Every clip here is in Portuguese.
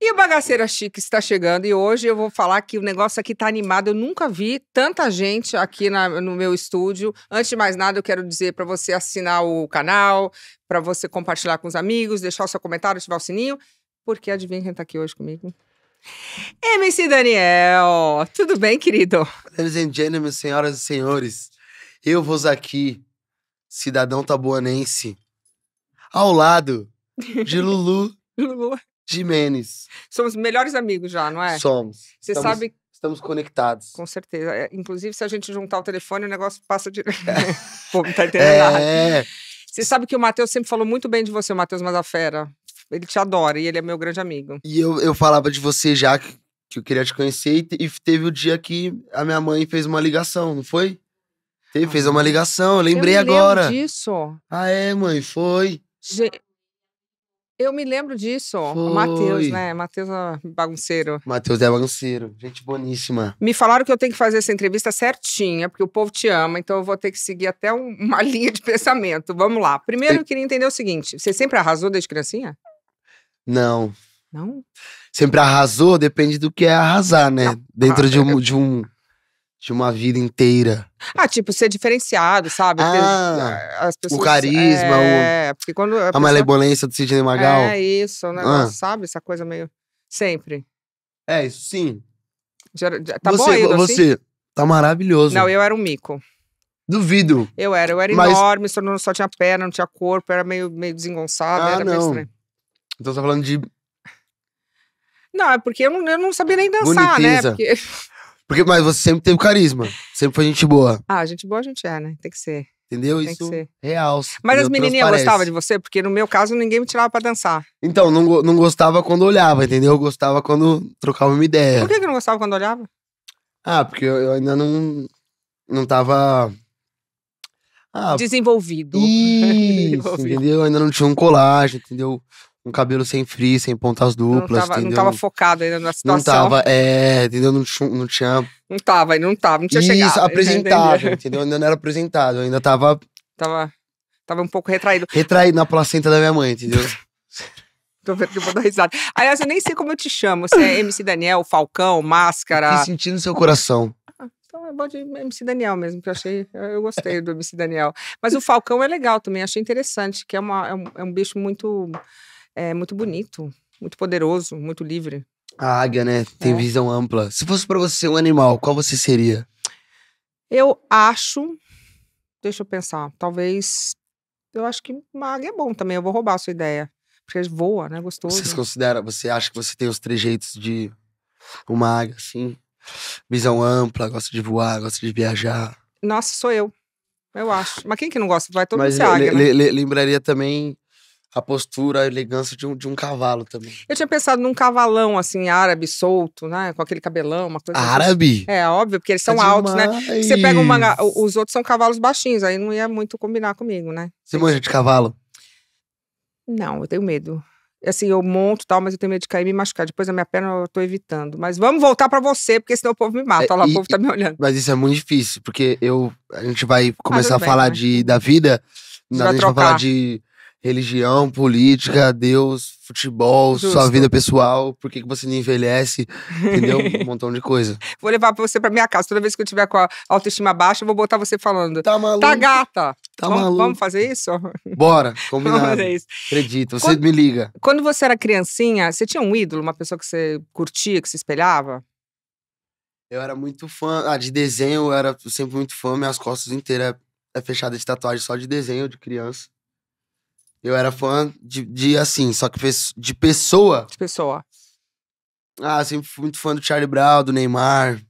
E o Bagaceira Chique está chegando e hoje eu vou falar que o negócio aqui está animado. Eu nunca vi tanta gente aqui na, no meu estúdio. Antes de mais nada, eu quero dizer para você assinar o canal, para você compartilhar com os amigos, deixar o seu comentário, ativar o sininho, porque adivinha quem está aqui hoje comigo? MC Daniel, tudo bem, querido? Ladies and gentlemen, senhoras e senhores, eu vou aqui, cidadão tabuanense, ao lado de Lulu, Jimenez. Somos melhores amigos já, não é? Somos. Você estamos, sabe. Estamos conectados. Com certeza. É, inclusive, se a gente juntar o telefone, o negócio passa de. Pô, é. não tá entendendo é. nada. Você sabe que o Matheus sempre falou muito bem de você, o Matheus Mazafera ele te adora e ele é meu grande amigo. E eu, eu falava de você já que, que eu queria te conhecer e, e teve o dia que a minha mãe fez uma ligação, não foi? Teve, ah, fez uma ligação, eu lembrei eu me agora. Lembro disso. Ah, é, mãe, foi. Ge eu me lembro disso. Matheus, né? Matheus é bagunceiro. Matheus é bagunceiro. Gente boníssima. Me falaram que eu tenho que fazer essa entrevista certinha, porque o povo te ama, então eu vou ter que seguir até um, uma linha de pensamento. Vamos lá. Primeiro, eu queria entender o seguinte: você sempre arrasou desde criancinha? Não. Não? Sempre arrasou, depende do que é arrasar, né? Não. Dentro ah, de, um, ah, é. de um de uma vida inteira. Ah, tipo, ser diferenciado, sabe? Ah, pessoas, o carisma. É, o... porque quando. A, a pessoa... malebolência do Sidney Magal. É isso, né ah. sabe? Essa coisa meio. Sempre. É, isso sim. Já, já, tá você, ido, assim? Você, assim? tá maravilhoso. Não, eu era um mico. Duvido. Eu era, eu era Mas... enorme, só, não, só tinha perna, não tinha corpo, era meio, meio desengonçado, ah, era não. meio estranho. Então você tá falando de. Não, é porque eu não, eu não sabia nem dançar, né? Porque... porque... mas você sempre teve carisma. Sempre foi gente boa. Ah, gente boa a gente é, né? Tem que ser. Entendeu? Tem Isso real. Mas as menininhas gostavam de você? Porque no meu caso, ninguém me tirava pra dançar. Então, não, não gostava quando olhava, entendeu? Eu gostava quando trocava uma ideia. Por que, que não gostava quando olhava? Ah, porque eu, eu ainda não. Não tava. Ah, Desenvolvido. Isso, Desenvolvido. entendeu? ainda não tinha um colágeno, entendeu? um cabelo sem frizz, sem pontas duplas. Não tava, não tava, focado ainda na situação. Não tava, é, entendeu? Não, não tinha. Não tava, não tava, não tinha chegado. Isso, apresentado, entendeu? Ainda não era apresentado, ainda tava. Tava. Tava um pouco retraído. Retraído na placenta da minha mãe, entendeu? Tô vendo que eu vou dar risada. Aliás, eu nem sei como eu te chamo. Você é MC Daniel, Falcão, Máscara. Que sentindo seu coração. Ah, então é bom de MC Daniel mesmo, que eu achei. Eu gostei do MC Daniel. Mas o Falcão é legal também, achei interessante, que é, uma, é um, é um bicho muito é muito bonito, muito poderoso, muito livre. A águia, né? Tem é. visão ampla. Se fosse para você um animal, qual você seria? Eu acho. Deixa eu pensar. Talvez. Eu acho que uma águia é bom também. Eu vou roubar a sua ideia. Porque voa, né? Gostoso. Você considera. Você acha que você tem os trejeitos de uma águia, assim? Visão ampla, gosta de voar, gosta de viajar. Nossa, sou eu. Eu acho. Mas quem que não gosta? Vai todo mundo ser águia. Né? Lembraria também a postura, a elegância de um, de um cavalo também. Eu tinha pensado num cavalão, assim, árabe, solto, né? Com aquele cabelão, uma coisa. Assim. Árabe? Assim. É, óbvio, porque eles tá são é altos, né? você pega uma. Os outros são cavalos baixinhos, aí não ia muito combinar comigo, né? Você manja de cavalo? Não, eu tenho medo. Assim, eu monto e tal, mas eu tenho medo de cair e me machucar. Depois a minha perna eu tô evitando. Mas vamos voltar para você, porque senão o povo me mata. É, Olha lá, e, o povo tá me olhando. Mas isso é muito difícil, porque eu. A gente vai ah, começar ah, a falar né? de, da vida. Você a gente vai, vai falar de religião, política, Deus, futebol, Justo. sua vida pessoal, por que, que você não envelhece, entendeu? Um montão de coisa. Vou levar você pra minha casa. Toda vez que eu tiver com a autoestima baixa, eu vou botar você falando. Tá maluco. Tá gata. Tá vamos, maluco. Vamos fazer isso? Bora, combinado. Vamos fazer isso. Acredito, você quando, me liga. Quando você era criancinha, você tinha um ídolo, uma pessoa que você curtia, que se espelhava? Eu era muito fã. Ah, de desenho eu era sempre muito fã. Minhas costas inteiras é fechada de tatuagem só de desenho de criança. Eu era fã de, de assim, só que de pessoa. De pessoa. Ah, sempre fui muito fã do Charlie Brown, do Neymar.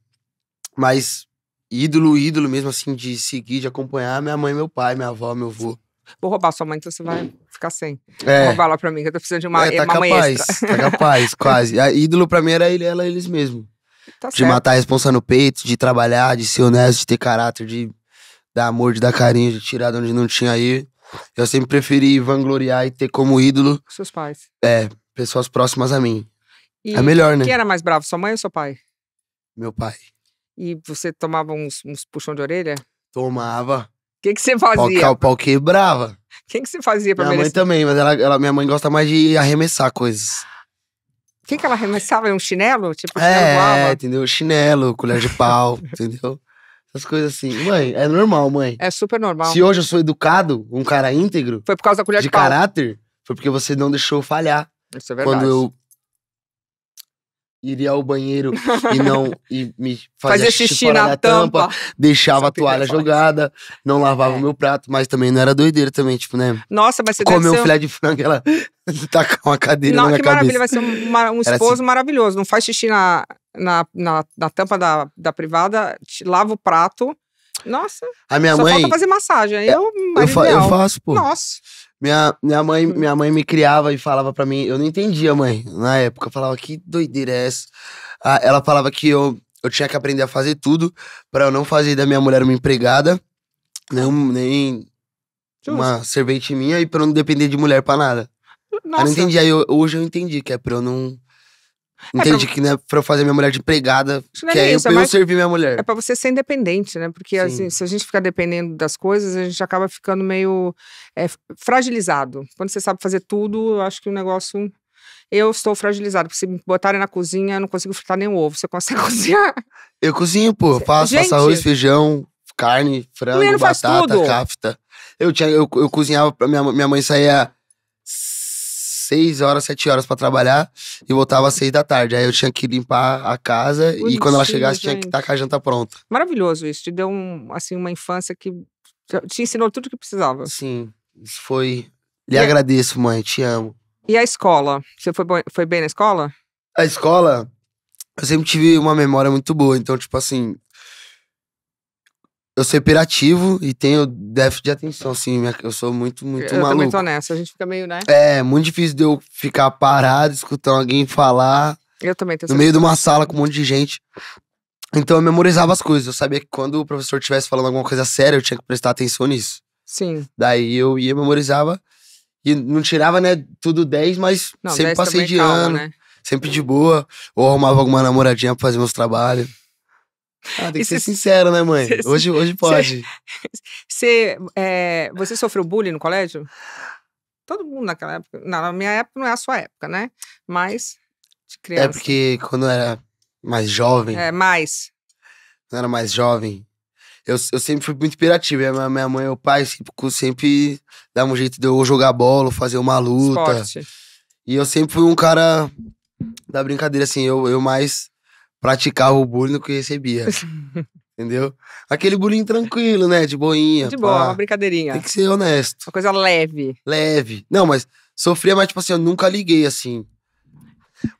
Mas ídolo, ídolo mesmo, assim, de seguir, de acompanhar, minha mãe, meu pai, minha avó, meu avô. Vou roubar sua mãe, então você vai ficar sem. É. Vou roubar lá pra mim, que eu tô precisando de uma, é, tá uma capaz, Tá capaz, quase. A ídolo pra mim era ele, ela, eles mesmo. Tá de certo. matar a responsa no peito, de trabalhar, de ser honesto, de ter caráter, de dar amor, de dar carinho, de tirar de onde não tinha aí. Eu sempre preferi vangloriar e ter como ídolo. Seus pais. É, pessoas próximas a mim. E é melhor, né? Quem era mais bravo, sua mãe ou seu pai? Meu pai. E você tomava uns, uns puxão de orelha? Tomava. O que, que você fazia? Pau, o pau quebrava. O que, que você fazia pra Minha merecer? mãe também, mas ela, ela, minha mãe gosta mais de arremessar coisas. O que, que ela arremessava? Um chinelo? Tipo, é, chinelo é, voava? entendeu? Chinelo, colher de pau, entendeu? As coisas assim. Mãe, é normal, mãe. É super normal. Se hoje eu sou educado, um cara íntegro. Foi por causa da colher de, de caráter, foi porque você não deixou falhar. Isso é verdade. Quando eu iria ao banheiro e não e me fazia, xixi, na, tampa, tampa, deixava a toalha jogada, não lavava é. o é. meu prato, mas também não era doideira também, tipo, né? Nossa, mas você Comeu um ser... filé de frango, ela tacar uma cadeira não, na minha cabeça. Não, que maravilha, vai ser um, um esposo assim. maravilhoso, não faz xixi na na, na, na tampa da, da privada, lavo o prato. Nossa, a minha só mãe, falta fazer massagem. É, eu, eu, fa, eu faço, pô. Nossa. Minha, minha, mãe, hum. minha mãe me criava e falava para mim, eu não entendia, mãe, na época. Eu falava, que doideira é essa? Ah, ela falava que eu, eu tinha que aprender a fazer tudo para eu não fazer da minha mulher uma empregada, nem, nem uma servente minha e pra eu não depender de mulher para nada. Nossa. Eu não entendi. Aí eu, hoje eu entendi que é pra eu não Entende é pra... que não é pra fazer minha mulher de empregada, que é, isso, é eu, é mais... servir minha mulher. É pra você ser independente, né? Porque assim, se a gente ficar dependendo das coisas, a gente acaba ficando meio é, fragilizado. Quando você sabe fazer tudo, eu acho que o negócio. Eu estou fragilizado, porque se me botarem na cozinha, eu não consigo fritar nem um ovo. Você consegue cozinhar? Eu cozinho, pô. Faço, gente... faço arroz, feijão, carne, frango, batata, cafta. Eu, tinha, eu, eu cozinhava, minha, minha mãe saía seis horas, sete horas para trabalhar e voltava às seis da tarde. Aí eu tinha que limpar a casa Bonitinho, e quando ela chegasse gente. tinha que estar tá com a janta pronta. Maravilhoso isso. Te deu um, assim, uma infância que te ensinou tudo que precisava. Sim, isso foi. Lhe e agradeço, mãe, te amo. E a escola? Você foi, bom, foi bem na escola? A escola, eu sempre tive uma memória muito boa. Então, tipo assim, eu sou hiperativo e tenho déficit de atenção, assim. Eu sou muito, muito eu maluco. Eu tô nessa, a gente fica meio, né? É, muito difícil de eu ficar parado, escutando alguém falar. Eu também tenho No meio de uma sala com um monte de gente. Então eu memorizava as coisas. Eu sabia que quando o professor estivesse falando alguma coisa séria, eu tinha que prestar atenção nisso. Sim. Daí eu ia, memorizava. E não tirava, né, tudo 10, mas não, sempre 10 passei de calma, ano. Né? Sempre de boa. Ou arrumava alguma namoradinha pra fazer meus trabalhos. Ah, tem que ser sincero, né, mãe? Cê, hoje, hoje pode. Cê, cê, é, você sofreu bullying no colégio? Todo mundo naquela época. Na minha época não é a sua época, né? Mas, de é criança. É porque quando eu era mais jovem. É, mais. Quando eu era mais jovem, eu, eu sempre fui muito imperativo. Minha, minha mãe e meu pai sempre, sempre davam um jeito de eu jogar bola, fazer uma luta. Esporte. E eu sempre fui um cara da brincadeira, assim, eu, eu mais praticava o bullying que recebia. entendeu? Aquele bullying tranquilo, né? De boinha. De boa, uma brincadeirinha. Tem que ser honesto. Uma coisa leve. Leve. Não, mas sofria, mas tipo assim, eu nunca liguei assim.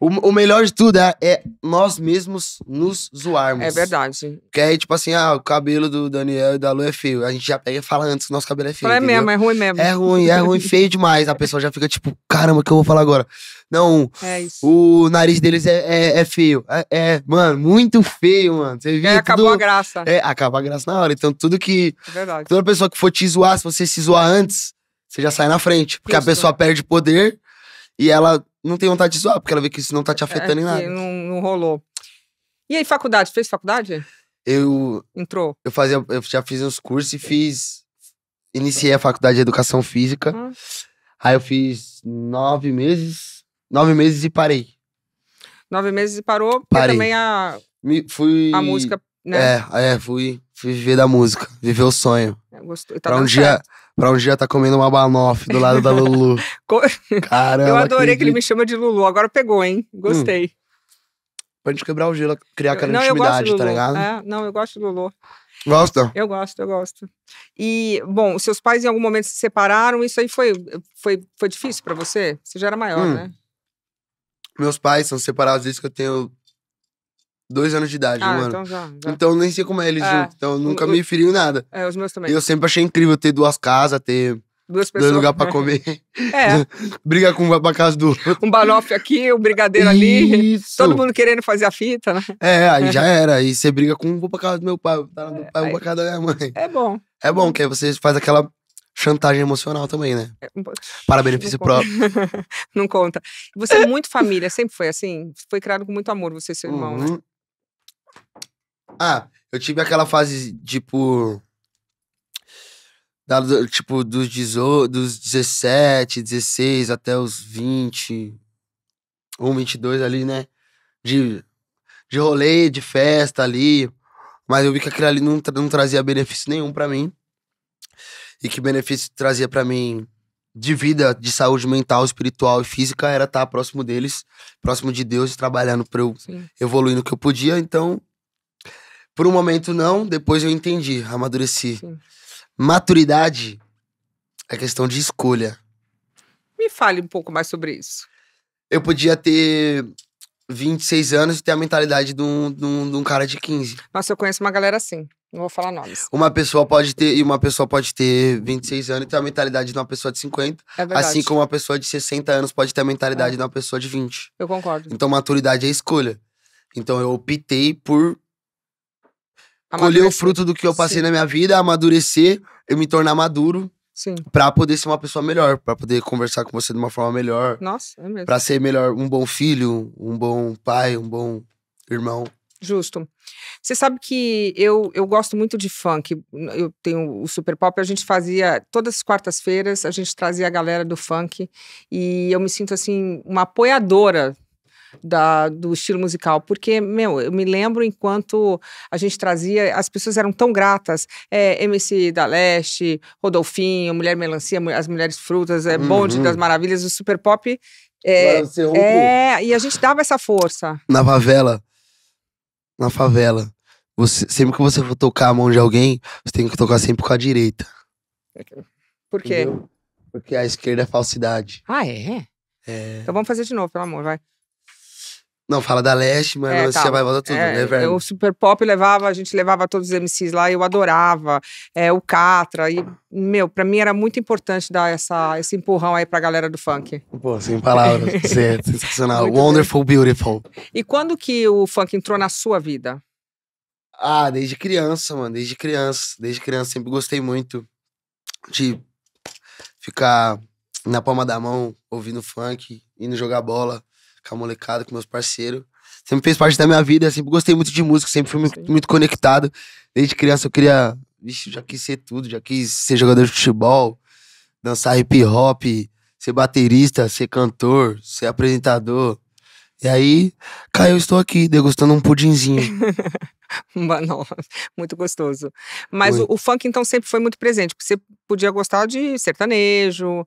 O, o melhor de tudo é, é, nós mesmos nos zoarmos. É verdade. Que aí, tipo assim, ah, o cabelo do Daniel e da Lu é feio. A gente já pega e fala antes que o nosso cabelo é feio. Fala, é mesmo, é ruim mesmo. É ruim, é ruim, feio demais. A pessoa já fica tipo, caramba, o que eu vou falar agora? Não, é o nariz deles é, é, é feio. É, é mano, muito feio, mano. Você viu? É, acabou tudo... a graça. É, acaba a graça na hora. Então, tudo que. É verdade. Toda pessoa que for te zoar, se você se zoar antes, você já sai na frente. Porque Isso. a pessoa perde poder e ela não tem vontade de zoar, porque ela vê que isso não tá te é, afetando é, em nada. Não, não rolou. E aí, faculdade? Fez faculdade? Eu. Entrou. Eu fazia, eu já fiz uns cursos e fiz. Iniciei a faculdade de educação física. Ah. Aí eu fiz nove meses. Nove meses e parei. Nove meses e parou, parei. também a. Me, fui. A música, né? É, é, fui, fui viver da música, viver o sonho. É, gostou. Tá pra um certo. dia pra um dia estar tá comendo uma banoff do lado da Lulu. Caramba. Eu adorei que, que ele me chama de Lulu. Agora pegou, hein? Gostei. Hum. Pra gente quebrar o gelo, criar aquela não, intimidade, tá ligado? É, não, eu gosto do Lulu. Gosta? Eu gosto, eu gosto. E, bom, seus pais em algum momento se separaram, isso aí foi, foi, foi difícil para você? Você já era maior, hum. né? Meus pais são separados desde que eu tenho dois anos de idade, né, ah, então Já, já. Então nem sei como é eles é, Então nunca o, me feriu em nada. É, os meus também. E eu sempre achei incrível ter duas casas, ter. Duas pessoas. Dois lugares pra comer. É. Briga com um vai pra casa do outro. Um banofe aqui, um brigadeiro ali. Isso. Todo mundo querendo fazer a fita, né? É, aí já era. aí você briga com um, vou pra casa do meu pai, tá, meu é, pai, vou pra casa da minha mãe. É bom. É bom, que aí você faz aquela chantagem emocional também, né? É, para benefício próprio. não conta. Você é muito família, sempre foi assim? Foi criado com muito amor, você e seu uhum. irmão, uhum. né? Ah, eu tive aquela fase, tipo. Da, tipo, dos, 18, dos 17, 16 até os 20, 1, 22 ali, né? De, de rolê, de festa ali. Mas eu vi que aquilo ali não, tra não trazia benefício nenhum para mim. E que benefício trazia para mim de vida, de saúde mental, espiritual e física era estar tá próximo deles, próximo de Deus, trabalhando pra eu Sim. evoluir no que eu podia. Então, por um momento não, depois eu entendi, amadureci. Sim. Maturidade é questão de escolha. Me fale um pouco mais sobre isso. Eu podia ter 26 anos e ter a mentalidade de um, de um, de um cara de 15. Nossa, eu conheço uma galera assim. Não vou falar nomes. Uma pessoa pode ter, e uma pessoa pode ter 26 anos e ter a mentalidade de uma pessoa de 50. É verdade. Assim como uma pessoa de 60 anos pode ter a mentalidade é. de uma pessoa de 20. Eu concordo. Então maturidade é escolha. Então eu optei por colher o fruto do que eu passei Sim. na minha vida, amadurecer, eu me tornar maduro. Sim. Pra poder ser uma pessoa melhor, para poder conversar com você de uma forma melhor. Nossa, é mesmo. Pra ser melhor, um bom filho, um bom pai, um bom irmão. Justo. Você sabe que eu, eu gosto muito de funk. Eu tenho o Super Pop, a gente fazia todas as quartas-feiras, a gente trazia a galera do funk e eu me sinto assim uma apoiadora da, do estilo musical. Porque, meu, eu me lembro enquanto a gente trazia, as pessoas eram tão gratas. É, MC da Leste, Rodolfinho, Mulher Melancia, As Mulheres Frutas, é, uhum. Bonde das Maravilhas, o Super Pop. É, é, é e a gente dava essa força. Na favela. Na favela. Você, sempre que você for tocar a mão de alguém, você tem que tocar sempre com a direita. Por quê? Entendeu? Porque a esquerda é falsidade. Ah, é? É. Então vamos fazer de novo, pelo amor, vai. Não, fala da Leste, mas é, você tá. vai volta tudo, é, né, velho? O Super Pop levava, a gente levava todos os MCs lá, eu adorava. É, o Catra. E, meu, pra mim era muito importante dar essa, esse empurrão aí pra galera do funk. Pô, sem palavras. é sensacional. Muito Wonderful, bem. beautiful. E quando que o funk entrou na sua vida? Ah, desde criança, mano. Desde criança. Desde criança sempre gostei muito de ficar na palma da mão ouvindo funk, indo jogar bola com a molecada, com meus parceiros. Sempre fez parte da minha vida, sempre gostei muito de música, sempre fui muito, muito conectado. Desde criança eu queria. Vixe, já quis ser tudo, já quis ser jogador de futebol, dançar hip hop, ser baterista, ser cantor, ser apresentador. E aí, caiu estou aqui degustando um pudinzinho. Mano, muito gostoso. Mas o, o, funk, então, sempre foi muito presente, porque você podia gostar de sertanejo,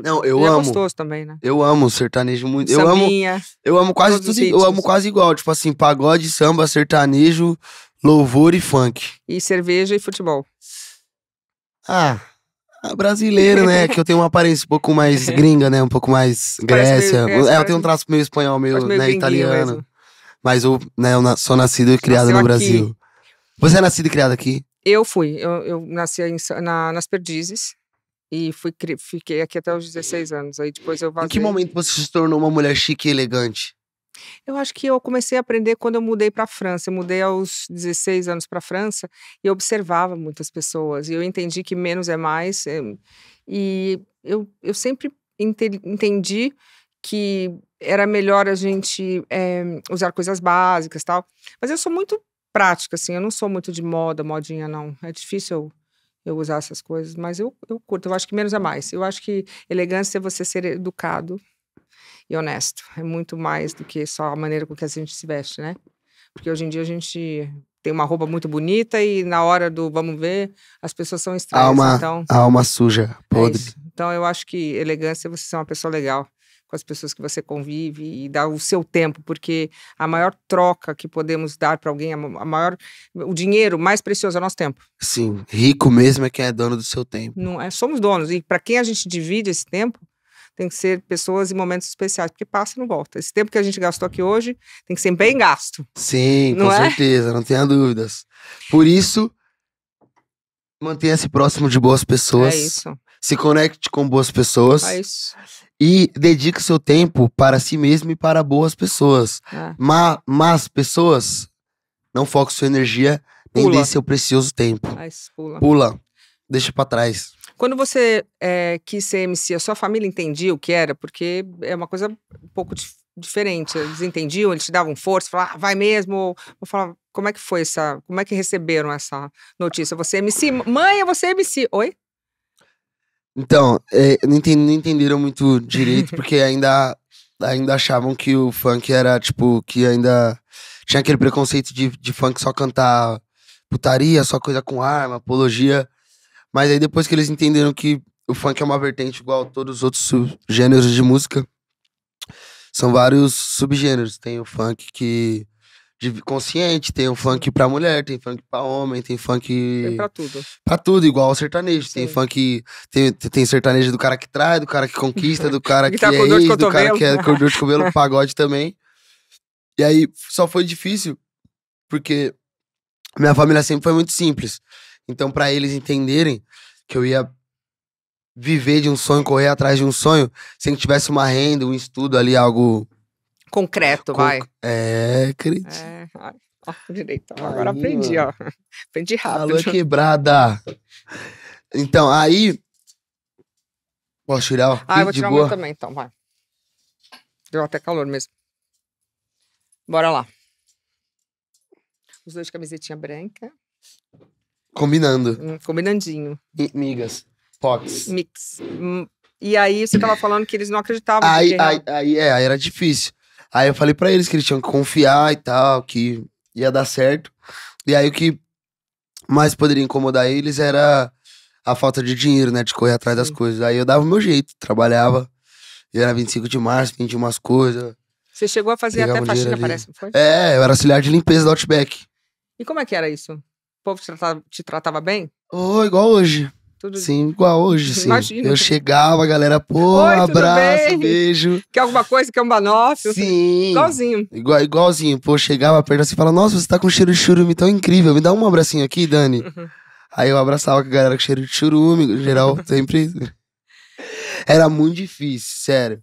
não, eu é amo. É gostoso também, né? Eu amo sertanejo muito. Eu Sambinha, amo. Eu amo quase tudo. Eu amo quase igual. Tipo assim, pagode, samba, sertanejo, louvor e funk. E cerveja e futebol. Ah, ah brasileiro, né? que eu tenho uma aparência um pouco mais gringa, né? Um pouco mais Grécia. Meio, é, eu tenho um traço meio espanhol, meio, meio né, italiano. Mesmo. Mas eu, né, eu sou nascido e criado Nasceu no Brasil. Aqui. Você é nascido e criado aqui? Eu fui. Eu, eu nasci em, na, nas Perdizes. E fui, fiquei aqui até os 16 anos. Aí depois eu vazei. Em que momento você se tornou uma mulher chique e elegante? Eu acho que eu comecei a aprender quando eu mudei para a França. Eu mudei aos 16 anos para a França e observava muitas pessoas. E eu entendi que menos é mais. Eh, e eu, eu sempre entendi que era melhor a gente é, usar coisas básicas tal. Mas eu sou muito prática, assim. Eu não sou muito de moda, modinha, não. É difícil eu usar essas coisas, mas eu, eu curto. Eu acho que menos é mais. Eu acho que elegância é você ser educado e honesto. É muito mais do que só a maneira com que a gente se veste, né? Porque hoje em dia a gente tem uma roupa muito bonita e na hora do vamos ver, as pessoas são estranhas. Alma, então, alma suja, é podre. É então eu acho que elegância é você ser uma pessoa legal com as pessoas que você convive e dá o seu tempo, porque a maior troca que podemos dar para alguém, a maior o dinheiro mais precioso é o nosso tempo. Sim, rico mesmo é quem é dono do seu tempo. Não é, somos donos e para quem a gente divide esse tempo, tem que ser pessoas e momentos especiais, porque passa e não volta. Esse tempo que a gente gastou aqui hoje tem que ser bem gasto. Sim, com é? certeza, não tenha dúvidas. Por isso, mantenha-se próximo de boas pessoas. É isso se conecte com boas pessoas. É e dedique seu tempo para si mesmo e para boas pessoas. É. Mas, mas pessoas, não foque sua energia nem dê seu precioso tempo. É pula. pula. Deixa para trás. Quando você é, quis ser MC, a sua família entendia o que era? Porque é uma coisa um pouco diferente. Eles entendiam, eles te davam força, falavam, ah, vai mesmo. Eu falava, como é que foi essa? Como é que receberam essa notícia? Você é MC? Mãe, é você é MC? Oi? Então, é, não, entendi, não entenderam muito direito, porque ainda, ainda achavam que o funk era, tipo, que ainda tinha aquele preconceito de, de funk só cantar putaria, só coisa com arma, apologia. Mas aí depois que eles entenderam que o funk é uma vertente igual a todos os outros gêneros de música, são vários subgêneros. Tem o funk que de consciente, tem o funk pra mulher, tem funk pra homem, tem funk. Tem pra tudo. Pra tudo, igual o sertanejo. Sim. Tem funk. Tem, tem sertanejo do cara que trai, do cara que conquista, do cara que, que tá é ex, do cara que é cor de cabelo, pagode também. E aí só foi difícil, porque minha família sempre foi muito simples. Então, para eles entenderem que eu ia viver de um sonho, correr atrás de um sonho, sem que tivesse uma renda, um estudo ali, algo concreto, Con... vai. É, acredito. É, ó, direito. Ó, agora aí, aprendi, mano. ó. Aprendi rápido. Alô, quebrada. Então, aí. Posso tirar? ah, eu vou tirar uma também, então, vai. Deu até calor mesmo. Bora lá. Os dois de camisetinha branca. Combinando. Hum, combinandinho. E migas. Pox. Mix. Hum, e aí você tava falando que eles não acreditavam. Aí, aí, aí, é, aí era difícil. Aí eu falei para eles que eles tinham que confiar e tal, que ia dar certo. E aí o que mais poderia incomodar eles era a falta de dinheiro, né? De correr atrás das Sim. coisas. Aí eu dava o meu jeito, trabalhava. E era 25 de março, vendia umas coisas. Você chegou a fazer até faxina, parece, não foi? É, eu era auxiliar de limpeza do Outback. E como é que era isso? O povo te tratava, te tratava bem? Oh, igual hoje. Tudo... Sim, igual hoje, sim. Imagina. Eu chegava, a galera, pô, Oi, abraço, bem? beijo. Quer alguma coisa? Quer um banoffee Sim. Igualzinho. Igual, igualzinho. Pô, chegava perto assim e falava, nossa, você tá com cheiro de churume tão incrível. Me dá um abracinho aqui, Dani. Uhum. Aí eu abraçava com a galera com cheiro de churume, geral, sempre. Era muito difícil, sério.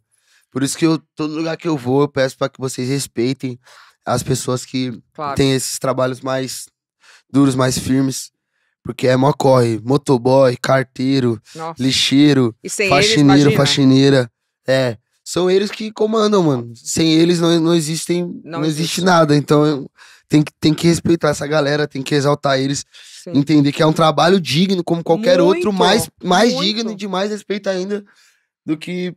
Por isso que eu, todo lugar que eu vou, eu peço para que vocês respeitem as pessoas que claro. têm esses trabalhos mais duros, mais firmes. Porque é mó corre, motoboy, carteiro, Nossa. lixeiro, faxineiro, eles, faxineira. É, são eles que comandam, mano. Sem eles não, não existem, não, não existe, existe nada. Então tem que, tem que respeitar essa galera, tem que exaltar eles, Sim. entender que é um trabalho digno como qualquer muito, outro, mais, mais digno e de mais respeito ainda do que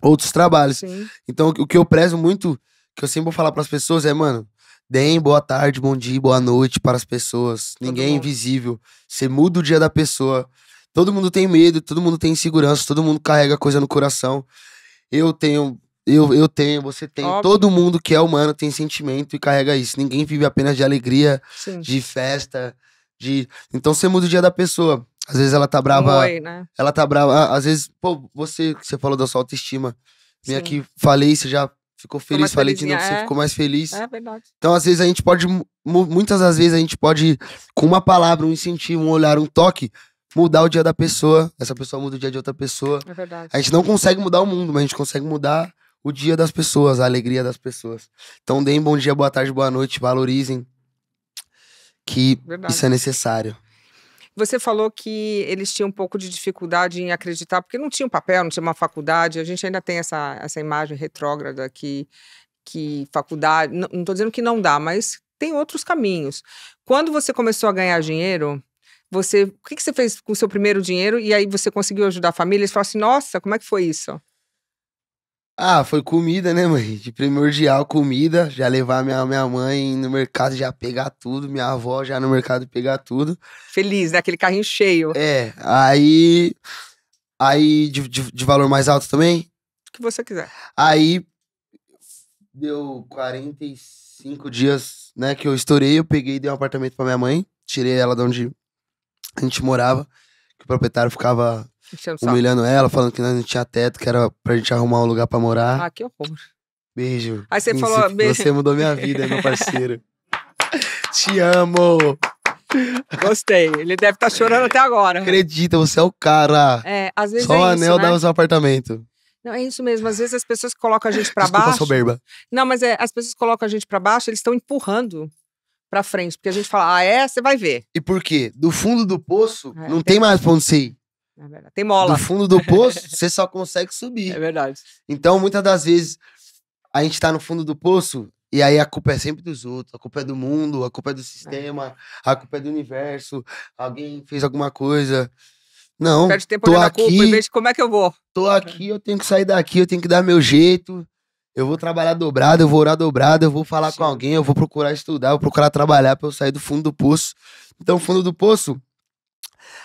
outros trabalhos. Sim. Então o que eu prezo muito, que eu sempre vou falar para as pessoas é, mano, Deem boa tarde, bom dia, boa noite para as pessoas. Todo Ninguém mundo. é invisível. Você muda o dia da pessoa. Todo mundo tem medo, todo mundo tem insegurança, todo mundo carrega coisa no coração. Eu tenho, eu, eu tenho, você tem. Óbvio. Todo mundo que é humano tem sentimento e carrega isso. Ninguém vive apenas de alegria, Sim. de festa, de. Então você muda o dia da pessoa. Às vezes ela tá brava. Moi, né? Ela tá brava. Às vezes, pô, você, você falou da sua autoestima. Vim aqui, falei, você já Ficou feliz, falei que não, você é. ficou mais feliz. É verdade. Então, às vezes, a gente pode. Muitas das vezes a gente pode, com uma palavra, um incentivo, um olhar, um toque, mudar o dia da pessoa. Essa pessoa muda o dia de outra pessoa. É verdade. A gente não consegue mudar o mundo, mas a gente consegue mudar o dia das pessoas, a alegria das pessoas. Então, deem bom dia, boa tarde, boa noite, valorizem. Que verdade. isso é necessário. Você falou que eles tinham um pouco de dificuldade em acreditar, porque não tinha um papel, não tinha uma faculdade. A gente ainda tem essa, essa imagem retrógrada que, que faculdade. Não estou dizendo que não dá, mas tem outros caminhos. Quando você começou a ganhar dinheiro, você. O que, que você fez com o seu primeiro dinheiro? E aí você conseguiu ajudar a família? Eles falaram assim: nossa, como é que foi isso? Ah, foi comida, né, mãe? De primordial, comida. Já levar minha, minha mãe no mercado, já pegar tudo. Minha avó já no mercado pegar tudo. Feliz, né? Aquele carrinho cheio. É, aí. Aí, de, de, de valor mais alto também? O que você quiser. Aí, deu 45 dias, né, que eu estourei. Eu peguei e dei um apartamento pra minha mãe. Tirei ela de onde a gente morava. Que o proprietário ficava humilhando ela, falando que nós não tinha teto, que era pra gente arrumar um lugar pra morar. Ah, que horror. Beijo. Aí você falou. Beijo. Você mudou minha vida, meu parceiro. Te amo. Gostei. Ele deve estar tá chorando até agora. Acredita, você é o cara. É, às vezes. Só é o anel isso, né? dava seu apartamento. Não, é isso mesmo. Às vezes as pessoas colocam a gente para baixo. soberba. Não, mas é, as pessoas colocam a gente para baixo, eles estão empurrando para frente. Porque a gente fala, ah, é, você vai ver. E por quê? Do fundo do poço, é, não tem, tem mais pra onde você ir. É verdade. Tem mola. Do fundo do poço, você só consegue subir. É verdade. Então, muitas das vezes, a gente tá no fundo do poço e aí a culpa é sempre dos outros. A culpa é do mundo, a culpa é do sistema, é. a culpa é do universo. Alguém fez alguma coisa. Não. Perde tempo tô aqui, culpa, em vez como é que eu vou. Tô aqui, eu tenho que sair daqui, eu tenho que dar meu jeito. Eu vou trabalhar dobrado, eu vou orar dobrado, eu vou falar Sim. com alguém, eu vou procurar estudar, eu vou procurar trabalhar para eu sair do fundo do poço. Então, fundo do poço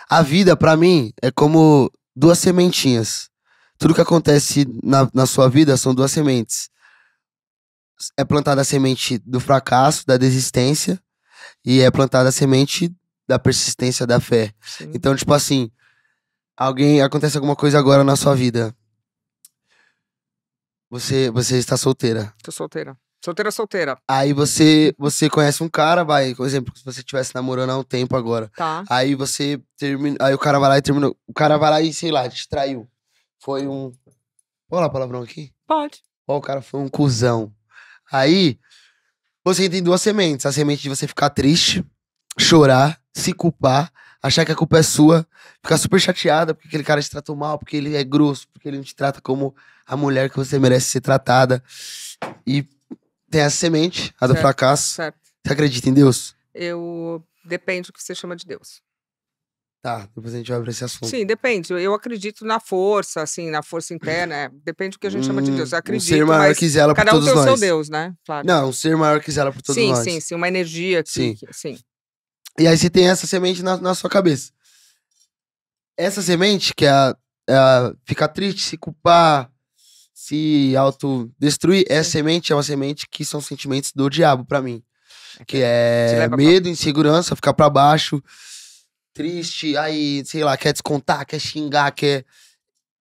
a vida, para mim, é como duas sementinhas. Tudo que acontece na, na sua vida são duas sementes. É plantada a semente do fracasso, da desistência, e é plantada a semente da persistência da fé. Sim. Então, tipo assim, alguém acontece alguma coisa agora na sua vida. Você, você está solteira. Estou solteira. Solteira, solteira. Aí você você conhece um cara, vai, por exemplo, se você estivesse namorando há um tempo agora. Tá. Aí você termina. Aí o cara vai lá e terminou. O cara vai lá e, sei lá, te traiu. Foi um. Vou falar palavrão aqui? Pode. Ó, o cara foi um cuzão. Aí você tem duas sementes. A semente de você ficar triste, chorar, se culpar, achar que a culpa é sua, ficar super chateada porque aquele cara te tratou mal, porque ele é grosso, porque ele não te trata como a mulher que você merece ser tratada. E tem essa semente, a do certo, fracasso. Certo. Você acredita em Deus? Eu. Depende do que você chama de Deus. Tá, depois a gente vai abrir esse assunto. Sim, depende. Eu acredito na força, assim, na força interna. É. Depende do que a gente hum, chama de Deus. Hum, Eu acredito, um ser maior que Zela por todos nós. Cada um tem o seu Deus, né? Claro. Não, um ser maior que Zela por todos sim, nós. Sim, sim, sim. Uma energia. Que, sim. Que, sim. E aí você tem essa semente na, na sua cabeça. Essa semente, que é, a, é a ficar triste, se culpar, se autodestruir. É semente, é uma semente que são sentimentos do diabo para mim. É que é medo, insegurança, ficar para baixo, triste, aí, sei lá, quer descontar, quer xingar, quer.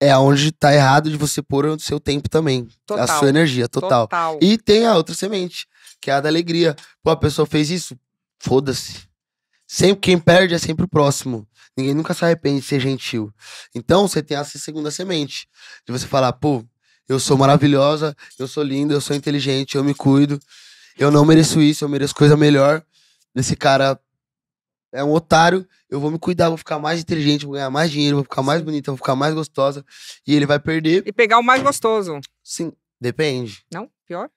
É onde tá errado de você pôr o seu tempo também. Total. A sua energia, total. total. E tem a outra semente, que é a da alegria. Pô, a pessoa fez isso? Foda-se. Sempre quem perde é sempre o próximo. Ninguém nunca se arrepende de ser gentil. Então você tem essa segunda semente. De você falar, pô, eu sou maravilhosa, eu sou linda, eu sou inteligente, eu me cuido. Eu não mereço isso, eu mereço coisa melhor. Esse cara é um otário, eu vou me cuidar, vou ficar mais inteligente, vou ganhar mais dinheiro, vou ficar mais bonita, vou ficar mais gostosa. E ele vai perder. E pegar o mais gostoso. Sim, depende. Não? Pior?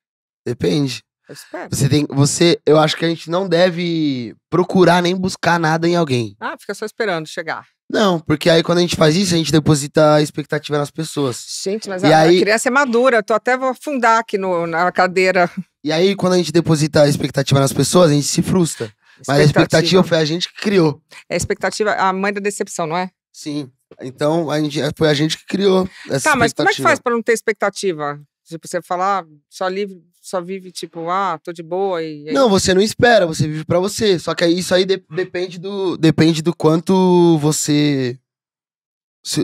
Depende. Eu espero. Você tem. Você. Eu acho que a gente não deve procurar nem buscar nada em alguém. Ah, fica só esperando chegar. Não, porque aí quando a gente faz isso, a gente deposita a expectativa nas pessoas. Gente, mas e a, aí... a criança é madura, tô até vou afundar aqui no, na cadeira. E aí, quando a gente deposita a expectativa nas pessoas, a gente se frustra. Mas a expectativa foi a gente que criou. É a expectativa, a mãe da decepção, não é? Sim. Então, a gente, é, foi a gente que criou essa expectativa. Tá, mas como é que faz para não ter expectativa? Tipo, você falar, ah, só livre, só vive tipo, ah, tô de boa e. Aí... É não, você não espera, você vive para você. Só que isso aí de depende, do, depende do quanto você se,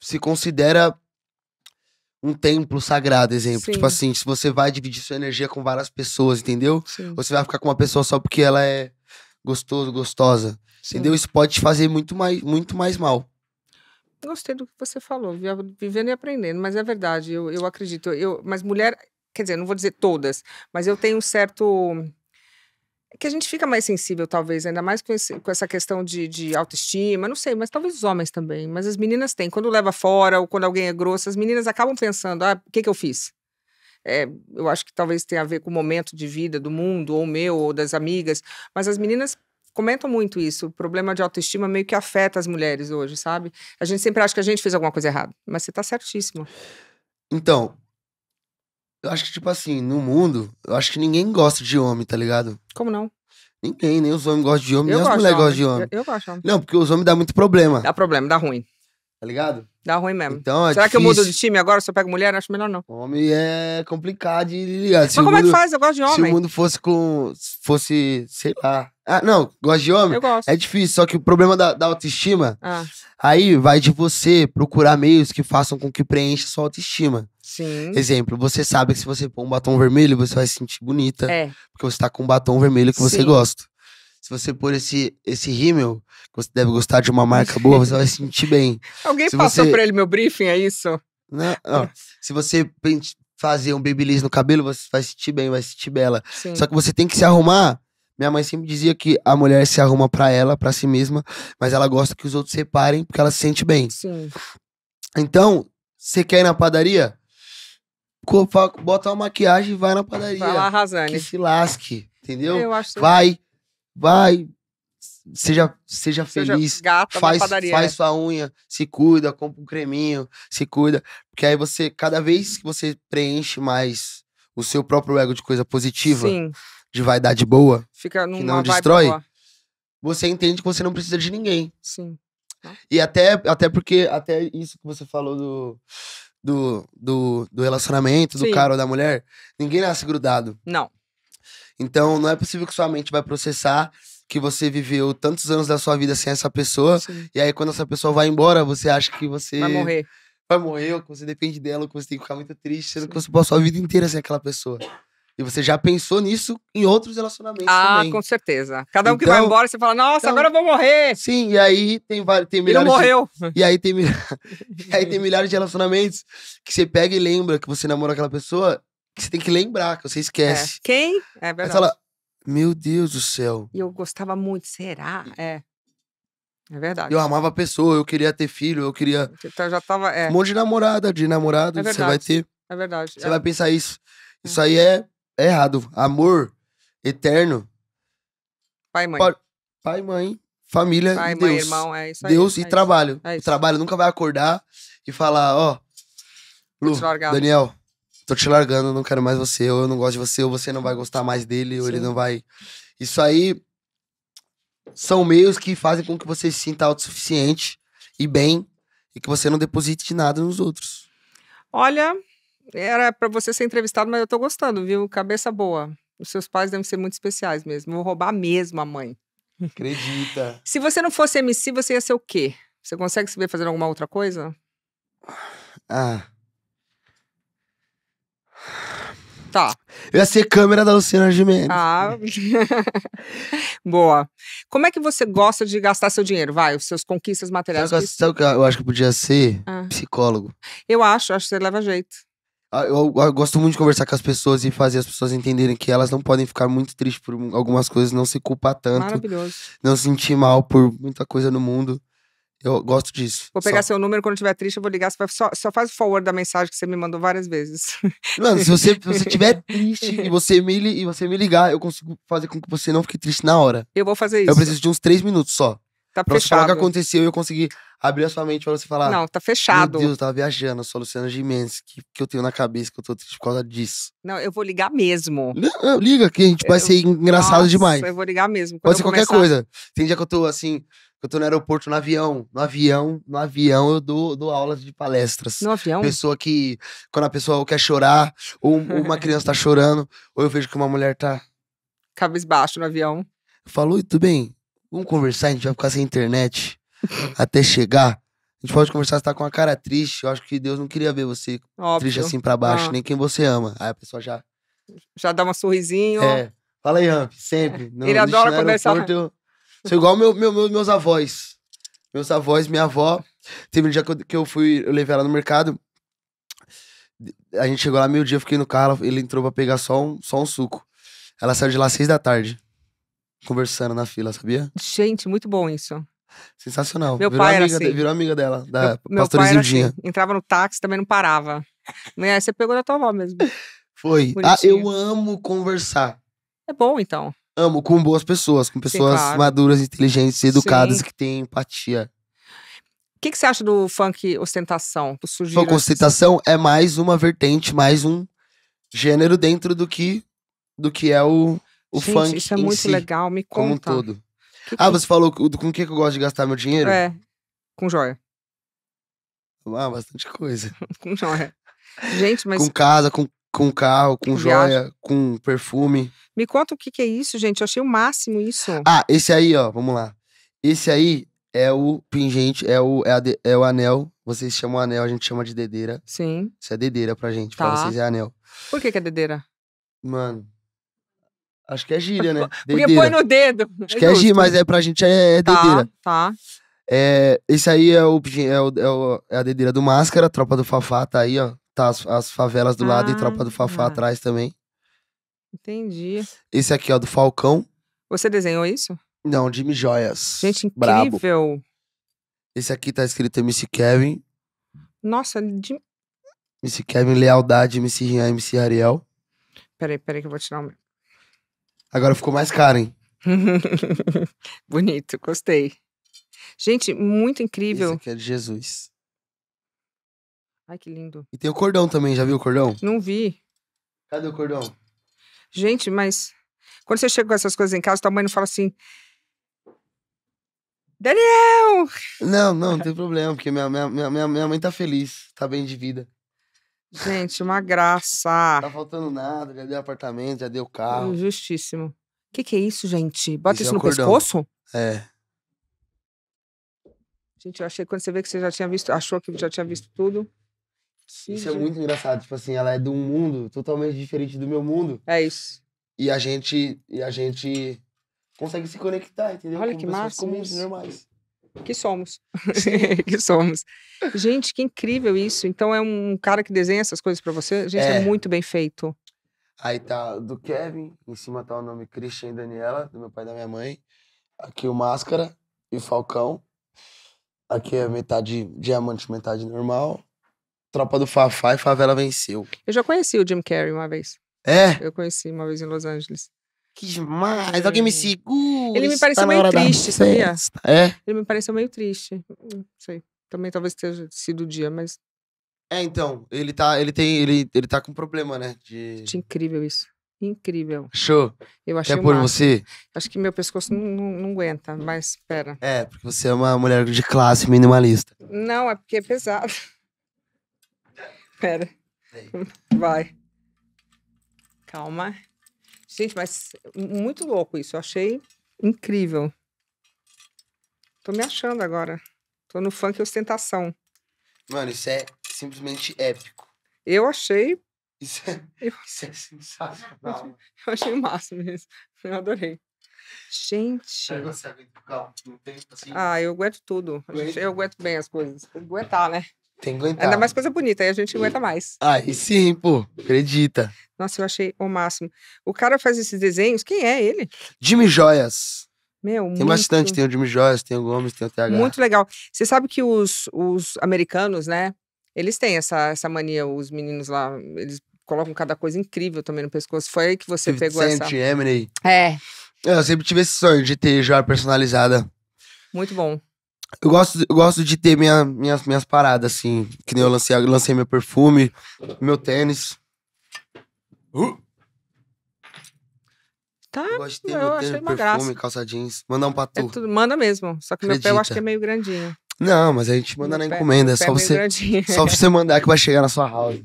se considera um templo sagrado, exemplo. Tipo Sim. Tipo assim, se você vai dividir sua energia com várias pessoas, entendeu? Sim. Você vai ficar com uma pessoa só porque ela é gostoso, gostosa. Sim. Entendeu? Isso pode te fazer muito mais, muito mais mal. Gostei do que você falou, vivendo e aprendendo, mas é verdade, eu, eu acredito. Eu, mas mulher, Quer dizer, não vou dizer todas, mas eu tenho um certo. Que a gente fica mais sensível, talvez, ainda mais com, esse, com essa questão de, de, autoestima, não sei, mas talvez os homens também. Mas as meninas têm. Quando leva fora ou quando alguém é grosso, as meninas acabam pensando: ah, o que, que eu fiz? É, eu acho que talvez tenha a ver com o momento de vida do mundo, ou meu, ou das amigas, mas as meninas comentam muito isso. O problema de autoestima meio que afeta as mulheres hoje, sabe? A gente sempre acha que a gente fez alguma coisa errada, mas você está certíssimo. Então, eu acho que, tipo assim, no mundo, eu acho que ninguém gosta de homem, tá ligado? Como não? Ninguém, nem os homens gostam de homem, eu nem as mulheres gostam de homem. Eu, eu gosto de homem. Não, porque os homens dá muito problema. Dá problema, dá ruim. Tá ligado? Dá ruim mesmo. Então, é Será difícil. que eu mudo de time agora? Se eu pego mulher, acho melhor não. Homem é complicado de ligar. Mas como mundo, é que faz? Eu gosto de homem. Se o mundo fosse com. fosse, sei lá, ah, não, gosta de homem? Eu gosto. É difícil, só que o problema da, da autoestima, ah. aí vai de você procurar meios que façam com que preencha sua autoestima. Sim. Exemplo, você sabe que se você pôr um batom vermelho, você vai se sentir bonita. É. Porque você tá com um batom vermelho que Sim. você gosta. Se você pôr esse, esse rímel, que você deve gostar de uma marca boa, você vai se sentir bem. Alguém se passou você... pra ele meu briefing, é isso? Não, não. se você fazer um babyliss no cabelo, você vai se sentir bem, vai se sentir bela. Sim. Só que você tem que se arrumar minha mãe sempre dizia que a mulher se arruma para ela, para si mesma, mas ela gosta que os outros separem porque ela se sente bem. Sim. Então, você quer ir na padaria? Bota uma maquiagem e vai na padaria. Vai lá, Razane. Que se lasque, entendeu? Eu acho vai, vai, seja, seja, seja feliz, faz, padaria, faz né? sua unha, se cuida, compra um creminho, se cuida, porque aí você cada vez que você preenche mais o seu próprio ego de coisa positiva, Sim de vaidade boa, Fica que não destrói, boa. você entende que você não precisa de ninguém. Sim. Tá. E até, até porque, até isso que você falou do, do, do, do relacionamento, do Sim. cara ou da mulher, ninguém nasce grudado. Não. Então, não é possível que sua mente vai processar que você viveu tantos anos da sua vida sem essa pessoa, Sim. e aí quando essa pessoa vai embora, você acha que você... Vai morrer. Vai morrer, ou que você depende dela, ou que você tem que ficar muito triste, sendo que você passou a vida inteira sem aquela pessoa. E você já pensou nisso em outros relacionamentos ah, também. Ah, com certeza. Cada um então, que vai então, embora, você fala, nossa, então, agora eu vou morrer. Sim, e aí tem vários. Tem milhares e morreu. De, e, aí tem, e aí tem milhares de relacionamentos que você pega e lembra que você namorou aquela pessoa, que você tem que lembrar, que você é. esquece. É. Quem? É verdade. você fala, meu Deus do céu. E eu gostava muito, será? É. É verdade. Eu amava a pessoa, eu queria ter filho, eu queria. Então já tava. É. Um monte de namorada, de namorado, é você vai ter. É verdade. Você é. vai pensar isso. É. Isso aí é é errado. Amor eterno. Pai e mãe. Pai, mãe, família Pai, e Deus. Mãe, irmão, é isso aí, Deus é e isso. trabalho. É o trabalho nunca vai acordar e falar, ó, Lu, Daniel, tô te largando, não quero mais você, ou eu não gosto de você, ou você não vai gostar mais dele, Sim. ou ele não vai. Isso aí são meios que fazem com que você se sinta autossuficiente e bem e que você não deposite nada nos outros. Olha, era para você ser entrevistado, mas eu tô gostando, viu? Cabeça boa. Os seus pais devem ser muito especiais mesmo. Vou roubar mesmo a mãe. Acredita. se você não fosse MC, você ia ser o quê? Você consegue se ver fazendo alguma outra coisa? Ah. Tá. Eu ia ser câmera da Luciana Gimenez. Ah. Boa. Como é que você gosta de gastar seu dinheiro? Vai, os seus conquistas materiais. Eu, gosto, eu acho que podia ser ah. psicólogo. Eu acho, acho que você leva jeito. Ah, eu, eu, gosto muito de conversar com as pessoas e fazer as pessoas entenderem que elas não podem ficar muito tristes por algumas coisas, não se culpar tanto. Maravilhoso. Não se sentir mal por muita coisa no mundo. Eu gosto disso. Vou pegar só. seu número quando estiver triste, eu vou ligar. Você só, só, faz o forward da mensagem que você me mandou várias vezes. Mano, se você estiver triste e você, me, e você me ligar, eu consigo fazer com que você não fique triste na hora. Eu vou fazer isso. Eu preciso de uns três minutos só. Tá pra fechado. Você falar o que aconteceu e eu consegui abrir a sua mente pra você falar. Não, tá fechado. Meu Deus, eu tava viajando, eu sou a Luciana Gimenez. que, que eu tenho na cabeça que eu tô triste por causa disso? Não, eu vou ligar mesmo. Não, liga que a gente eu, vai ser engraçado nossa, demais. Eu vou ligar mesmo. Pode ser começar... qualquer coisa. Tem dia que eu tô assim, eu tô no aeroporto, no avião. No avião, no avião eu dou, dou aulas de palestras. No avião? Pessoa que. Quando a pessoa quer chorar, ou uma criança tá chorando, ou eu vejo que uma mulher tá. Cabisbaixo no avião. Falou, tudo bem. Vamos conversar, a gente vai ficar sem internet até chegar. A gente pode conversar, você tá com uma cara triste. Eu acho que Deus não queria ver você Óbvio. triste assim pra baixo, ah. nem quem você ama. Aí a pessoa já. Já dá uma sorrisinho. É. Fala aí, Ramp, sempre. Ele adora conversar. Eu... Sou igual meu, meu, meus avós. Meus avós, minha avó. Teve um dia que eu, que eu fui, eu levei ela no mercado. A gente chegou lá meio dia, eu fiquei no carro, ele entrou pra pegar só um, só um suco. Ela saiu de lá às seis da tarde conversando na fila, sabia? Gente, muito bom isso. Sensacional. Meu virou pai amiga, era assim. Virou amiga dela, da meu, pastora meu assim, Zildinha. Assim, entrava no táxi, também não parava. né? Você pegou da tua avó mesmo. Foi. Ah, eu amo conversar. É bom, então. Amo, com boas pessoas, com pessoas Sim, claro. maduras, inteligentes, educadas, Sim. que têm empatia. O que, que, você acha do funk ostentação? funk assim? ostentação é mais uma vertente, mais um gênero dentro do que do que é o o Gente, funk. Isso é muito si, legal, me conta. Como um todo. Que ah, que... você falou com o que eu gosto de gastar meu dinheiro? É, com joia. Ah, bastante coisa. com joia. Gente, mas. Com casa, com, com carro, com, com joia, com perfume. Me conta o que, que é isso, gente. Eu achei o máximo isso. Ah, esse aí, ó, vamos lá. Esse aí é o pingente, é o, é, de, é o anel. Vocês chamam anel, a gente chama de dedeira. Sim. Isso é dedeira pra gente, tá. pra vocês é anel. Por que, que é dedeira? Mano, Acho que é gíria, né? Porque põe no dedo. Acho é que é, é gíria, mas é, pra gente é, é tá, dedeira. Tá, tá. É, esse aí é, o, é, o, é, o, é a dedeira do Máscara, Tropa do Fafá, tá aí, ó. Tá as, as favelas do ah, lado e ah, Tropa do Fafá ah. atrás também. Entendi. Esse aqui, ó, do Falcão. Você desenhou isso? Não, Jimmy Joias. Gente, incrível. Brabo. Esse aqui tá escrito MC Kevin. Nossa, Jimmy... MC Kevin, Lealdade, MC Rian, MC Ariel. Peraí, peraí que eu vou tirar o meu. Agora ficou mais caro, hein? Bonito, gostei. Gente, muito incrível. Isso aqui é de Jesus. Ai, que lindo. E tem o cordão também, já viu o cordão? Não vi. Cadê o cordão? Gente, mas quando você chega com essas coisas em casa, tua mãe não fala assim. Daniel! Não, não, não tem problema, porque minha, minha, minha, minha mãe tá feliz, tá bem de vida. Gente, uma graça. Tá faltando nada, já deu apartamento, já deu carro. Justíssimo. O que, que é isso, gente? Bota isso, é isso é no cordão. pescoço? É. Gente, eu achei quando você vê que você já tinha visto, achou que já tinha visto tudo. isso é gente. é muito engraçado. Tipo assim, ela é de um mundo totalmente diferente do meu mundo. É isso. E a gente, e a gente consegue se conectar, entendeu? Olha Com que massa. comuns, normais que somos. que somos. Gente, que incrível isso. Então é um cara que desenha essas coisas para você. Gente, é. é. muito bem feito. Aí tá do Kevin, em cima tá o nome Christian e Daniela, do meu pai e da minha mãe. Aqui o Máscara e o Falcão. Aqui é metade diamante, metade normal. Tropa do Fafá e Favela venceu. Eu já conheci o Jim Carrey uma vez. É? Eu conheci uma vez em Los Angeles quis mais, alguém me segura. Ele me pareceu meio triste, sabia? É? Ele me pareceu meio triste. Não hum, sei. Também talvez tenha sido o dia, mas. É, então, ele tá, ele tem, ele, ele tá com problema, né? De... de incrível isso. Incrível. Show. Eu achei Quer por você? Acho que meu pescoço não, não, não, aguenta, mas pera. É, porque você é uma mulher de classe minimalista. Não, é porque é pesado. Pera. Vai. Calma. Gente, mas muito louco isso. Eu achei incrível. Tô me achando agora. Tô no funk ostentação. Mano, isso é simplesmente épico. Eu achei. Isso é, eu... Isso é sensacional. Eu achei o máximo isso. Eu adorei. Gente. carro assim? Ah, eu aguento tudo. Eu aguento bem as coisas. Aguentar, né? Tem que aguentar. Ainda mais coisa bonita, aí a gente aguenta mais. Aí sim, pô. Acredita. Nossa, eu achei o máximo. O cara faz esses desenhos, quem é ele? Jimmy Joias. Meu, tem muito... bastante, tem o Jimmy Joias, tem o Gomes, tem o TH. Muito legal. Você sabe que os, os americanos, né? Eles têm essa, essa mania, os meninos lá, eles colocam cada coisa incrível também no pescoço. Foi aí que você Steve pegou essa essa... Emily. É. Eu sempre tive esse sonho de ter joia personalizada. Muito bom. Eu gosto, eu gosto de ter minha, minhas, minhas paradas, assim. Que nem eu lancei, lancei meu perfume, meu tênis. Uh! Tá, eu gosto de ter não, meu tênis, perfume, graça. calça jeans. Mandar um patu. É tudo, manda mesmo. Só que Acredita. meu pé eu acho que é meio grandinho. Não, mas a gente manda meu na pé, encomenda. É só, você, grandinho. só você mandar que vai chegar na sua house.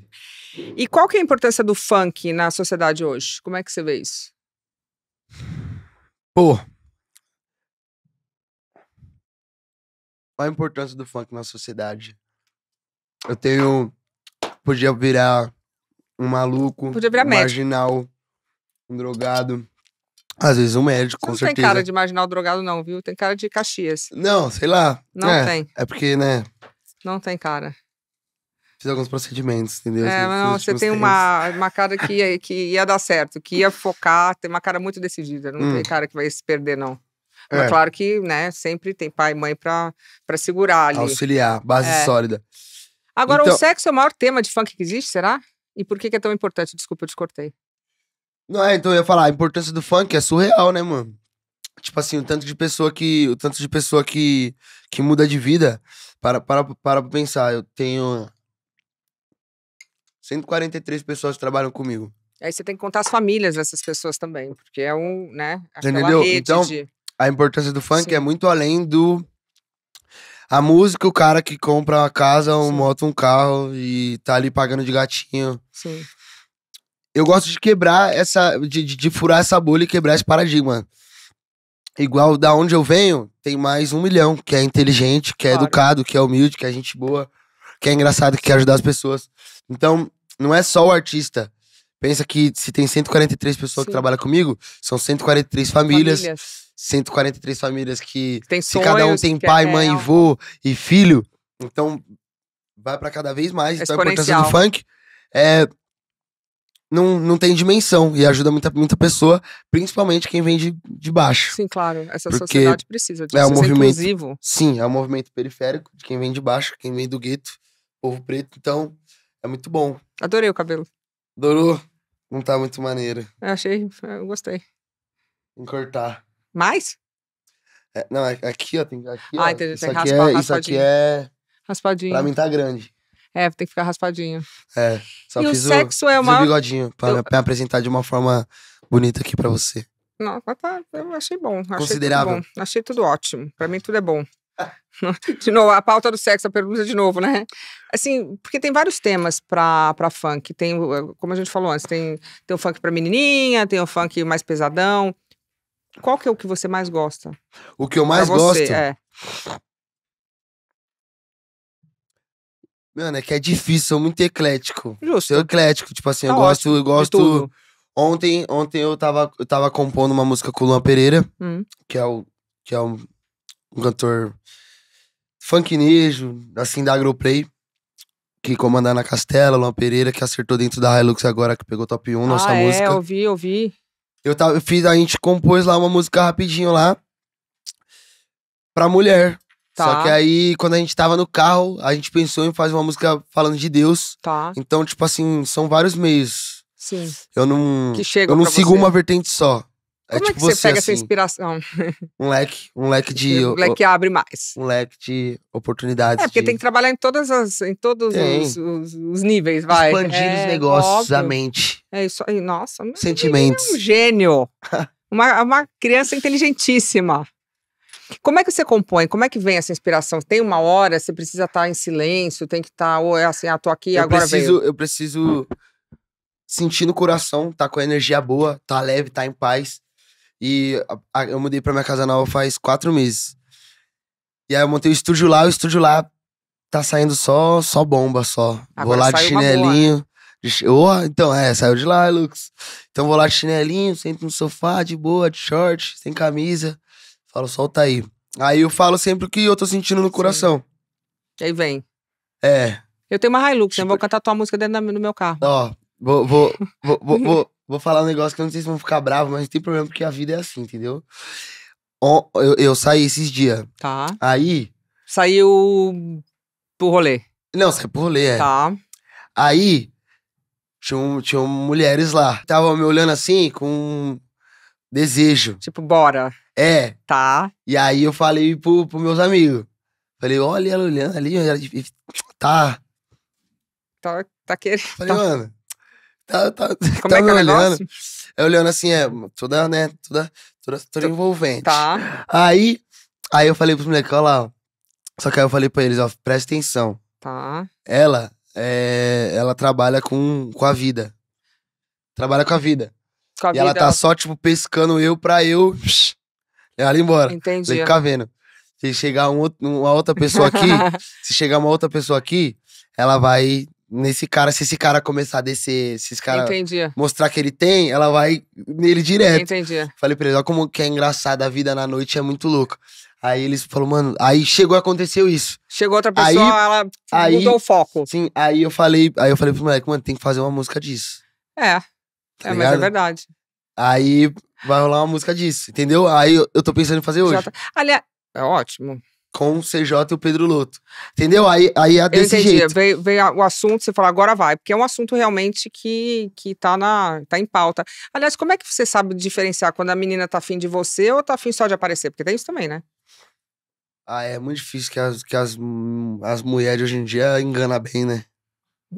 E qual que é a importância do funk na sociedade hoje? Como é que você vê isso? Pô, Qual a importância do funk na sociedade? Eu tenho. Podia virar um maluco, podia virar um médico. marginal, um drogado. Às vezes um médico, Você com não certeza. Não tem cara de marginal drogado, não, viu? Tem cara de Caxias. Não, sei lá. Não é, tem. É porque, né? Não tem cara fiz alguns procedimentos, entendeu? É, mas não, você tem uma, uma cara que ia, que ia dar certo, que ia focar, tem uma cara muito decidida, não hum. tem cara que vai se perder, não. É. Mas claro que, né, sempre tem pai e mãe pra, pra segurar ali. Auxiliar, base é. sólida. Agora, então... o sexo é o maior tema de funk que existe, será? E por que, que é tão importante? Desculpa, eu te cortei. Não, é, então eu ia falar, a importância do funk é surreal, né, mano? Tipo assim, o tanto de pessoa que. O tanto de pessoa que, que muda de vida. Para, para, para pensar, eu tenho 143 pessoas que trabalham comigo. Aí você tem que contar as famílias dessas pessoas também, porque é um, né? Entendeu? então, de a importância do funk é Sim. é muito além do. A música, o cara que compra uma casa, uma Sim. moto, um carro e tá ali pagando de gatinho. Sim. Eu gosto de quebrar essa. De, de, de furar essa bolha e quebrar esse paradigma. Igual da onde eu venho, tem mais um milhão que é inteligente, que é claro. educado, que é humilde, que é gente boa, que é engraçado, que quer ajudar as pessoas. Então, não é só o artista. Pensa que se tem 143 pessoas Sim. que trabalham comigo, são 143 famílias. famílias 143 famílias que, tem se sonhos, cada um tem é pai, mãe, avô e filho, então vai para cada vez mais. Então a importância do funk é não, não tem dimensão e ajuda muita, muita pessoa, principalmente quem vem de, de baixo. Sim, claro. Essa sociedade precisa de é um é movimento inclusivo. Sim, é um movimento periférico de quem vem de baixo, quem vem do gueto, povo preto. Então, é muito bom. Adorei o cabelo. Adorou? Não tá muito maneiro. Eu achei, eu gostei. Encortar. Mais? É, não, é, aqui, ó, tem, aqui, ah, ó, entendi, isso tem que aqui raspar, é, isso aqui é... Raspadinho. Pra mim tá grande. É, tem que ficar raspadinho. É, só e fiz o sexo é o, é uma... o bigodinho, pra eu... me apresentar de uma forma bonita aqui pra você. Não, tá, tá eu achei bom. Achei Considerável. Tudo bom. Achei tudo ótimo. Pra mim tudo é bom. de novo, a pauta do sexo, a pergunta de novo, né? Assim, porque tem vários temas pra, pra funk. Tem, como a gente falou antes, tem, tem o funk pra menininha, tem o funk mais pesadão. Qual que é o que você mais gosta? O que eu mais pra gosto? Você, é. Mano, é que é difícil, sou muito eclético. Justo. Sou eclético, tipo assim, tá eu gosto, eu gosto. Ontem, ontem eu tava, eu tava compondo uma música com o Luan Pereira, hum. que é o que é um, cantor funk nejo, assim da Agroplay, que comanda na Castela, Luan Pereira, que acertou dentro da Hilux agora que pegou top 1 nossa ah, é, música. É, eu vi, eu vi. Eu, tava, fiz, a gente compôs lá uma música rapidinho lá pra mulher. Tá. Só que aí, quando a gente tava no carro, a gente pensou em fazer uma música falando de Deus. Tá. Então, tipo assim, são vários meios. Sim. Eu não. Que chega eu não sigo você. uma vertente só. É Como é, tipo é que você, você pega assim, essa inspiração? Um leque, um leque de. Um leque abre mais. Um leque de oportunidades. É, porque de... tem que trabalhar em todas as, em todos os, os, os, níveis, vai. Expandir é, os negócios, óbvio. a mente. É isso aí, nossa. Sentimentos. É um gênio. uma, uma criança inteligentíssima. Como é que você compõe? Como é que vem essa inspiração? Tem uma hora, você precisa estar tá em silêncio, tem que estar, tá, ou é assim, ah, tô aqui, eu agora preciso, veio. Eu preciso sentir no coração, tá com a energia boa, tá leve, tá em paz. E a, a, eu mudei pra minha casa nova faz quatro meses. E aí eu montei o estúdio lá, o estúdio lá tá saindo só, só bomba, só. Agora vou lá de chinelinho. Né? De, oh, então, é, saiu de lá, Hilux Então vou lá de chinelinho, sento no sofá, de boa, de short, sem camisa. Falo, solta aí. Aí eu falo sempre o que eu tô sentindo no coração. Sim. Aí vem. É. Eu tenho uma Hilux, né? tipo... eu vou cantar tua música dentro do meu carro. Ó, vou, vou, vou, vou, vou, Vou falar um negócio que eu não sei se vão ficar bravos, mas não tem problema, porque a vida é assim, entendeu? Eu, eu, saí esses dias. Tá. Aí. Saiu pro rolê. Não, saiu pro rolê, é. Tá. Aí. Tinham, tinham mulheres lá. tava me olhando assim, com desejo. Tipo, bora. É. Tá. E aí eu falei pro, pro meus amigos. Falei, olha ela olhando ali, ela, tá. Tá, tá querendo. Falei, tá. mano, tá, tá, Como é tá é que é o olhando. Eu é olhando assim, é, toda, né, toda, toda, toda tá. envolvente. Tá. Aí, aí eu falei pros moleques, olha lá, ó. Só que aí eu falei pra eles, ó, presta atenção. Tá. Ela, é, ela trabalha com, com a vida. Trabalha com a vida. Com a e vida. Tá ela tá só, tipo, pescando eu pra eu... Ela ir embora. Entendi. que ficar vendo. Se chegar um uma outra pessoa aqui, se chegar uma outra pessoa aqui, ela vai nesse cara, se esse cara começar a descer, se esse cara Entendi. mostrar que ele tem, ela vai nele direto. Entendi. Falei pra ele, olha como que é engraçado, a vida na noite é muito louca. Aí eles falou mano, aí chegou, aconteceu isso. Chegou outra pessoa, aí, ela aí, mudou o foco. Sim, aí eu falei, aí eu falei pro moleque, mano, tem que fazer uma música disso. É. Tá é, ligado? mas é verdade. Aí vai rolar uma música disso, entendeu? Aí eu, eu tô pensando em fazer hoje. Tá... Aliás, é ótimo com o CJ e o Pedro Loto. Entendeu? Aí, aí é desse eu entendi. jeito. Veio, veio o assunto, você fala, agora vai. Porque é um assunto realmente que, que tá, na, tá em pauta. Aliás, como é que você sabe diferenciar quando a menina tá afim de você ou tá afim só de aparecer? Porque tem isso também, né? Ah, é muito difícil que as, que as, hum, as mulheres hoje em dia enganam bem, né?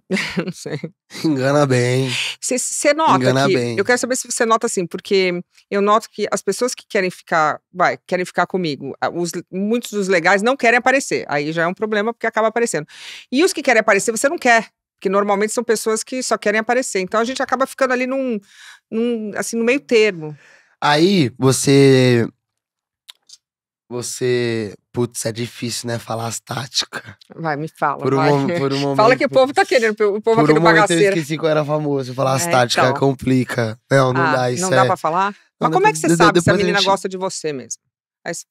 não sei. Engana bem. Você nota Engana que, bem. Eu quero saber se você nota assim, porque eu noto que as pessoas que querem ficar, vai, querem ficar comigo, os, muitos dos legais não querem aparecer. Aí já é um problema porque acaba aparecendo. E os que querem aparecer, você não quer. Porque normalmente são pessoas que só querem aparecer. Então a gente acaba ficando ali num, num assim, no meio termo. Aí você você. Putz, é difícil, né? Falar as táticas. Vai, me fala. Por um, vai. Momento, por um momento, fala que o povo tá querendo, o povo aqui um no bagaceiro. Eu esqueci que eu era famoso. Falar é, as táticas então. complica. Não, não ah, dá isso. Não dá é pra falar? Mas como é que você sabe se a menina a gente... gosta de você mesmo?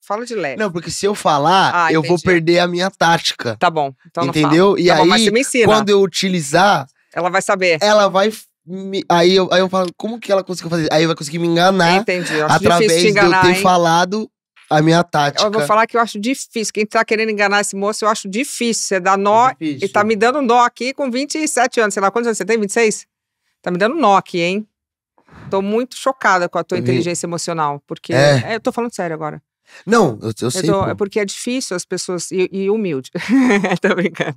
fala de leve. Não, porque se eu falar, ah, eu vou perder a minha tática. Tá bom. Então entendeu? E tá aí, bom, quando eu utilizar. Ela vai saber. Ela vai me, aí, eu, aí eu falo, como que ela conseguiu fazer? Aí vai conseguir me enganar Entendi, através enganar, de eu ter hein? falado a minha tática. Eu vou falar que eu acho difícil. Quem tá querendo enganar esse moço, eu acho difícil. Você dá nó é e tá me dando nó aqui com 27 anos. Sei lá quantos anos você tem? 26? Tá me dando nó aqui, hein? Tô muito chocada com a tua inteligência emocional. Porque. É. É, eu tô falando sério agora. Não, eu, eu sei. Tô, é porque é difícil as pessoas. E, e humilde. tô brincando.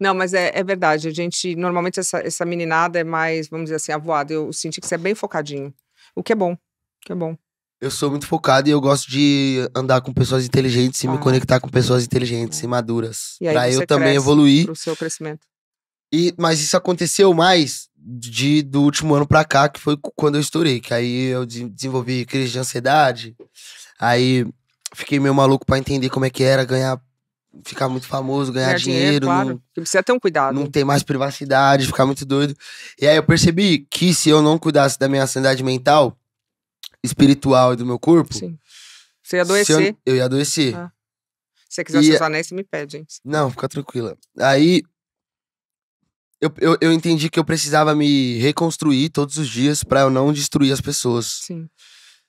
Não, mas é, é, verdade. A gente. Normalmente essa, essa meninada é mais, vamos dizer assim, avoada. Eu senti que você é bem focadinho. O que é bom. O que é bom. Eu sou muito focado e eu gosto de andar com pessoas inteligentes e ah. me conectar com pessoas inteligentes e maduras. E pra eu também evoluir. Pro seu crescimento. E, mas isso aconteceu mais de, do último ano pra cá, que foi quando eu estourei. Que aí eu desenvolvi crise de ansiedade. Aí fiquei meio maluco para entender como é que era ganhar ficar muito famoso, ganhar, dinheiro. dinheiro claro. não, precisa ter um cuidado. Não ter mais privacidade, ficar muito doido. E aí eu percebi que se eu não cuidasse da minha sanidade mental, espiritual e do meu corpo. Sim. Você ia adoecer. Eu, eu, ia adoecer. Ah. Se você quiser e... seus me pede, hein? Não, fica tranquila. Aí. Eu, eu, eu entendi que eu precisava me reconstruir todos os dias para eu não destruir as pessoas. Sim.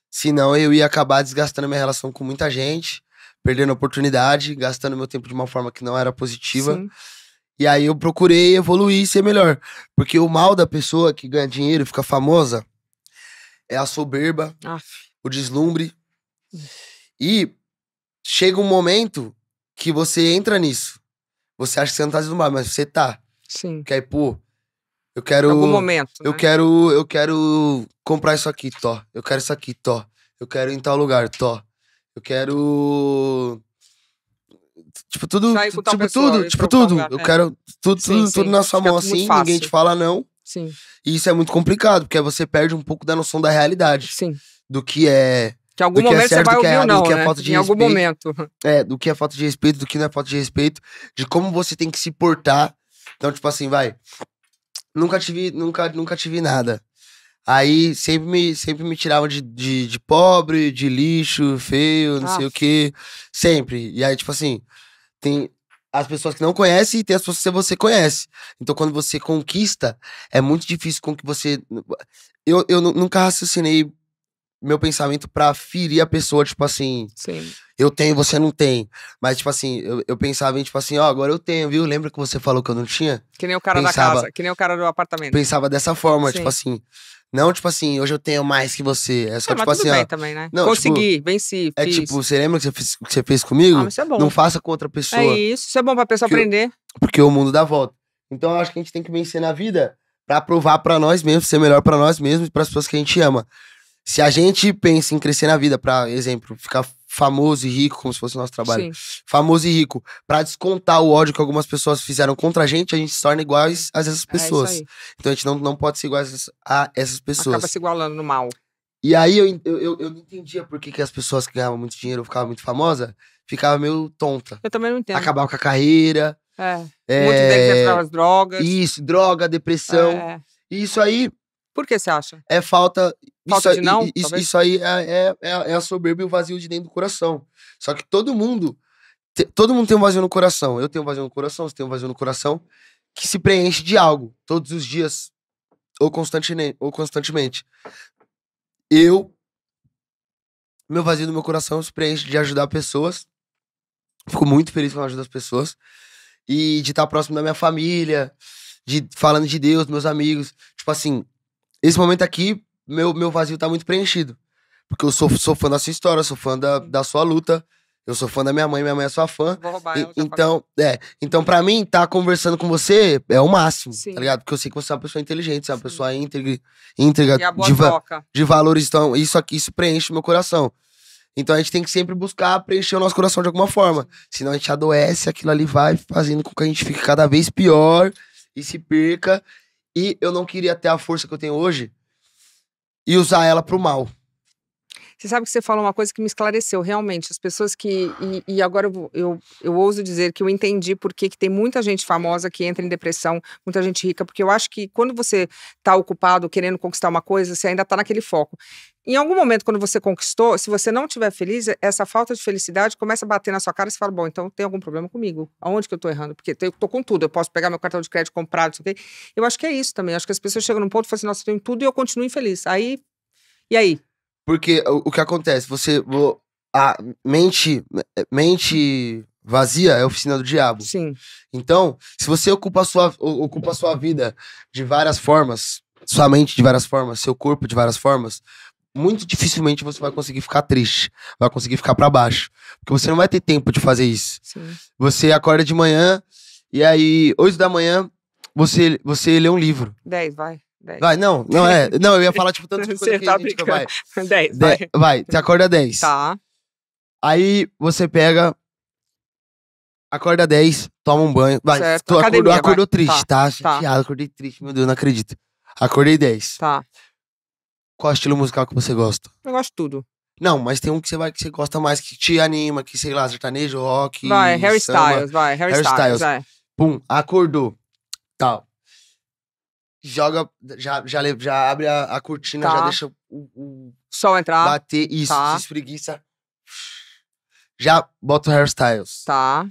Senão eu ia acabar desgastando minha relação com muita gente, perdendo oportunidade, gastando meu tempo de uma forma que não era positiva. Sim. E aí eu procurei evoluir e ser melhor. Porque o mal da pessoa que ganha dinheiro e fica famosa é a soberba, Aff. o deslumbre. E chega um momento que você entra nisso. Você acha que você não tá deslumbrado, mas você tá. Sim. Que aí, pô, eu quero. Algum momento. Eu né? quero. Eu quero comprar isso aqui, tó. Eu quero isso aqui, tó. Eu quero ir em tal lugar, tó. Eu quero. Tipo, tudo. Tipo, tudo, tipo, tudo. Eu é. quero tudo, tudo, tudo na sua mão assim. Ninguém te fala não. Sim. E isso é muito complicado, porque você perde um pouco da noção da realidade. Sim. Do que é. Que em algum é momento é certo, você vai ouvir é, ou não, né? É falta de em respeito, algum momento. É, do que é falta de respeito, do que não é falta de respeito, de como você tem que se portar. Então, tipo assim, vai. Nunca tive, nunca, nunca tive nada. Aí sempre me, sempre me tiravam de, de, de pobre, de lixo, feio, não sei o quê. Sempre. E aí, tipo assim, tem, as pessoas que não conhecem e tem as pessoas que você conhece. Então, quando você conquista, é muito difícil com que você. Eu, eu nunca raciocinei meu pensamento para ferir a pessoa, tipo assim. Sim. Eu tenho, você não tem. Mas, tipo assim, eu, eu pensava em, tipo assim, ó, oh, agora eu tenho, viu? Lembra que você falou que eu não tinha? Que nem o cara pensava, da casa, que nem o cara do apartamento. Pensava dessa forma, tipo Sim. tipo assim. Não, tipo assim, hoje eu tenho mais que você. É só, é, tipo assim, ó. Também, né? não, tipo, Consegui, tipo, venci. É tipo, você lembra o que, você fez, comigo? Ah, isso é bom. Não faça com outra é pessoa. É isso, isso é bom pra pessoa porque aprender. Eu, porque o mundo dá volta. Então eu acho que a gente tem que vencer na vida pra provar pra nós mesmos, ser melhor pra nós mesmos e pras pessoas que a gente ama. Se a gente pensa em crescer na vida, pra exemplo, ficar famoso e rico, como se fosse o nosso trabalho, Sim. famoso e rico, para descontar o ódio que algumas pessoas fizeram contra a gente, a gente se torna iguais a essas é, é pessoas. É então a gente não, não pode ser iguais a essas pessoas. Acaba se igualando no mal. E aí eu, eu, eu, eu não entendia por que, que as pessoas que ganhavam muito dinheiro ficavam muito famosas, ficavam meio tonta. Eu também não entendo. Acabavam com a carreira. É. é... Muitos deles entravam as drogas. Isso, droga, depressão. É. E isso aí. Por que você acha? É falta Falta isso, de não? Isso, isso aí é, é, é, é a soberba e o vazio de dentro do coração. Só que todo mundo. Todo mundo tem um vazio no coração. Eu tenho um vazio no coração, você tem um vazio no coração que se preenche de algo todos os dias ou constantemente. Ou constantemente. Eu. Meu vazio no meu coração se preenche de ajudar pessoas. Fico muito feliz quando ajudo as pessoas. E de estar próximo da minha família, de falando de Deus, meus amigos. Tipo assim, esse momento aqui meu, meu vazio tá muito preenchido. Porque eu sou, sou fã da sua história, sou fã da, da sua luta. Eu sou fã da minha mãe, minha mãe é sua fã. Vou roubar e, tá então, é. Então, para mim, tá conversando com você é o máximo, Sim. tá ligado? Porque eu sei que você é uma pessoa inteligente, você é uma Sim. pessoa íntegra, íntegra de, de, valores. Então, isso aqui, isso preenche o meu coração. Então, a gente tem que sempre buscar preencher o nosso coração de alguma forma. Senão a gente adoece, aquilo ali vai fazendo com que a gente fique cada vez pior e se perca. E eu não queria ter a força que eu tenho hoje e usar ela para o mal. Você sabe que você falou uma coisa que me esclareceu, realmente. As pessoas que. E, e agora eu, eu, eu, ouso dizer que eu entendi por que tem muita gente famosa que entra em depressão, muita gente rica, porque eu acho que quando você está ocupado querendo conquistar uma coisa, você ainda está naquele foco. Em algum momento, quando você conquistou, se você não estiver feliz, eh, essa falta de felicidade começa a bater na sua cara e você fala: bom, então tem algum problema comigo? Aonde que eu estou errando? Porque eu tô com tudo, eu posso pegar meu cartão de crédito, comprado isso aqui. Eu acho que é isso também. Eu acho que as pessoas chegam num ponto e falam assim: nossa, eu tenho tudo e eu continuo infeliz. Aí. E aí? Porque o que acontece? Você. A mente. Eh, mente vazia é a oficina do diabo. Sim. Então, se você ocupa a sua, ocupa a sua vida de várias formas, sua mente de várias formas, seu corpo de várias formas, muito dificilmente você vai conseguir ficar triste, vai conseguir ficar para baixo, porque você não vai ter tempo de fazer isso. Sim. Você acorda de manhã e aí 8 da manhã você você lê um livro. 10, vai. Vai, não, não é. Não, eu ia falar tipo tanto de coisa você que tá a gente vai. 10, vai. De, vai, você acorda 10. Tá. Aí você pega acorda 10, toma um banho, vai. Certo. Tu Academia, acordou, vai. triste, tá, tá? tá? Chateado, acordei triste, meu Deus, não acredito. Acordei 10. Tá. Qual estilo musical que você gosta? Eu gosto de tudo. Não, mas tem um que você vai que você gosta mais, que te anima, que sei lá, sertanejo, rock. Vai, Harry Styles, vai, Harry, Harry Styles. Styles. Pum, acordou. Tal. Joga, já, já, já abre a, a cortina, tá. já deixa o, o. Sol entrar. Bater, isso, tá. se espreguiça. Já bota o Harry Styles. Tá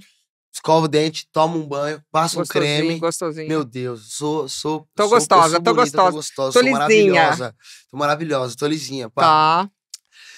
escova o dente, toma um banho, passa um creme. Gostosinho. Meu Deus, sou. sou tô sou gostosa, tô bonita, gostosa. Tô gostosa, tô sou lisinha. maravilhosa. Tô maravilhosa, tô lisinha. Pá. Tá.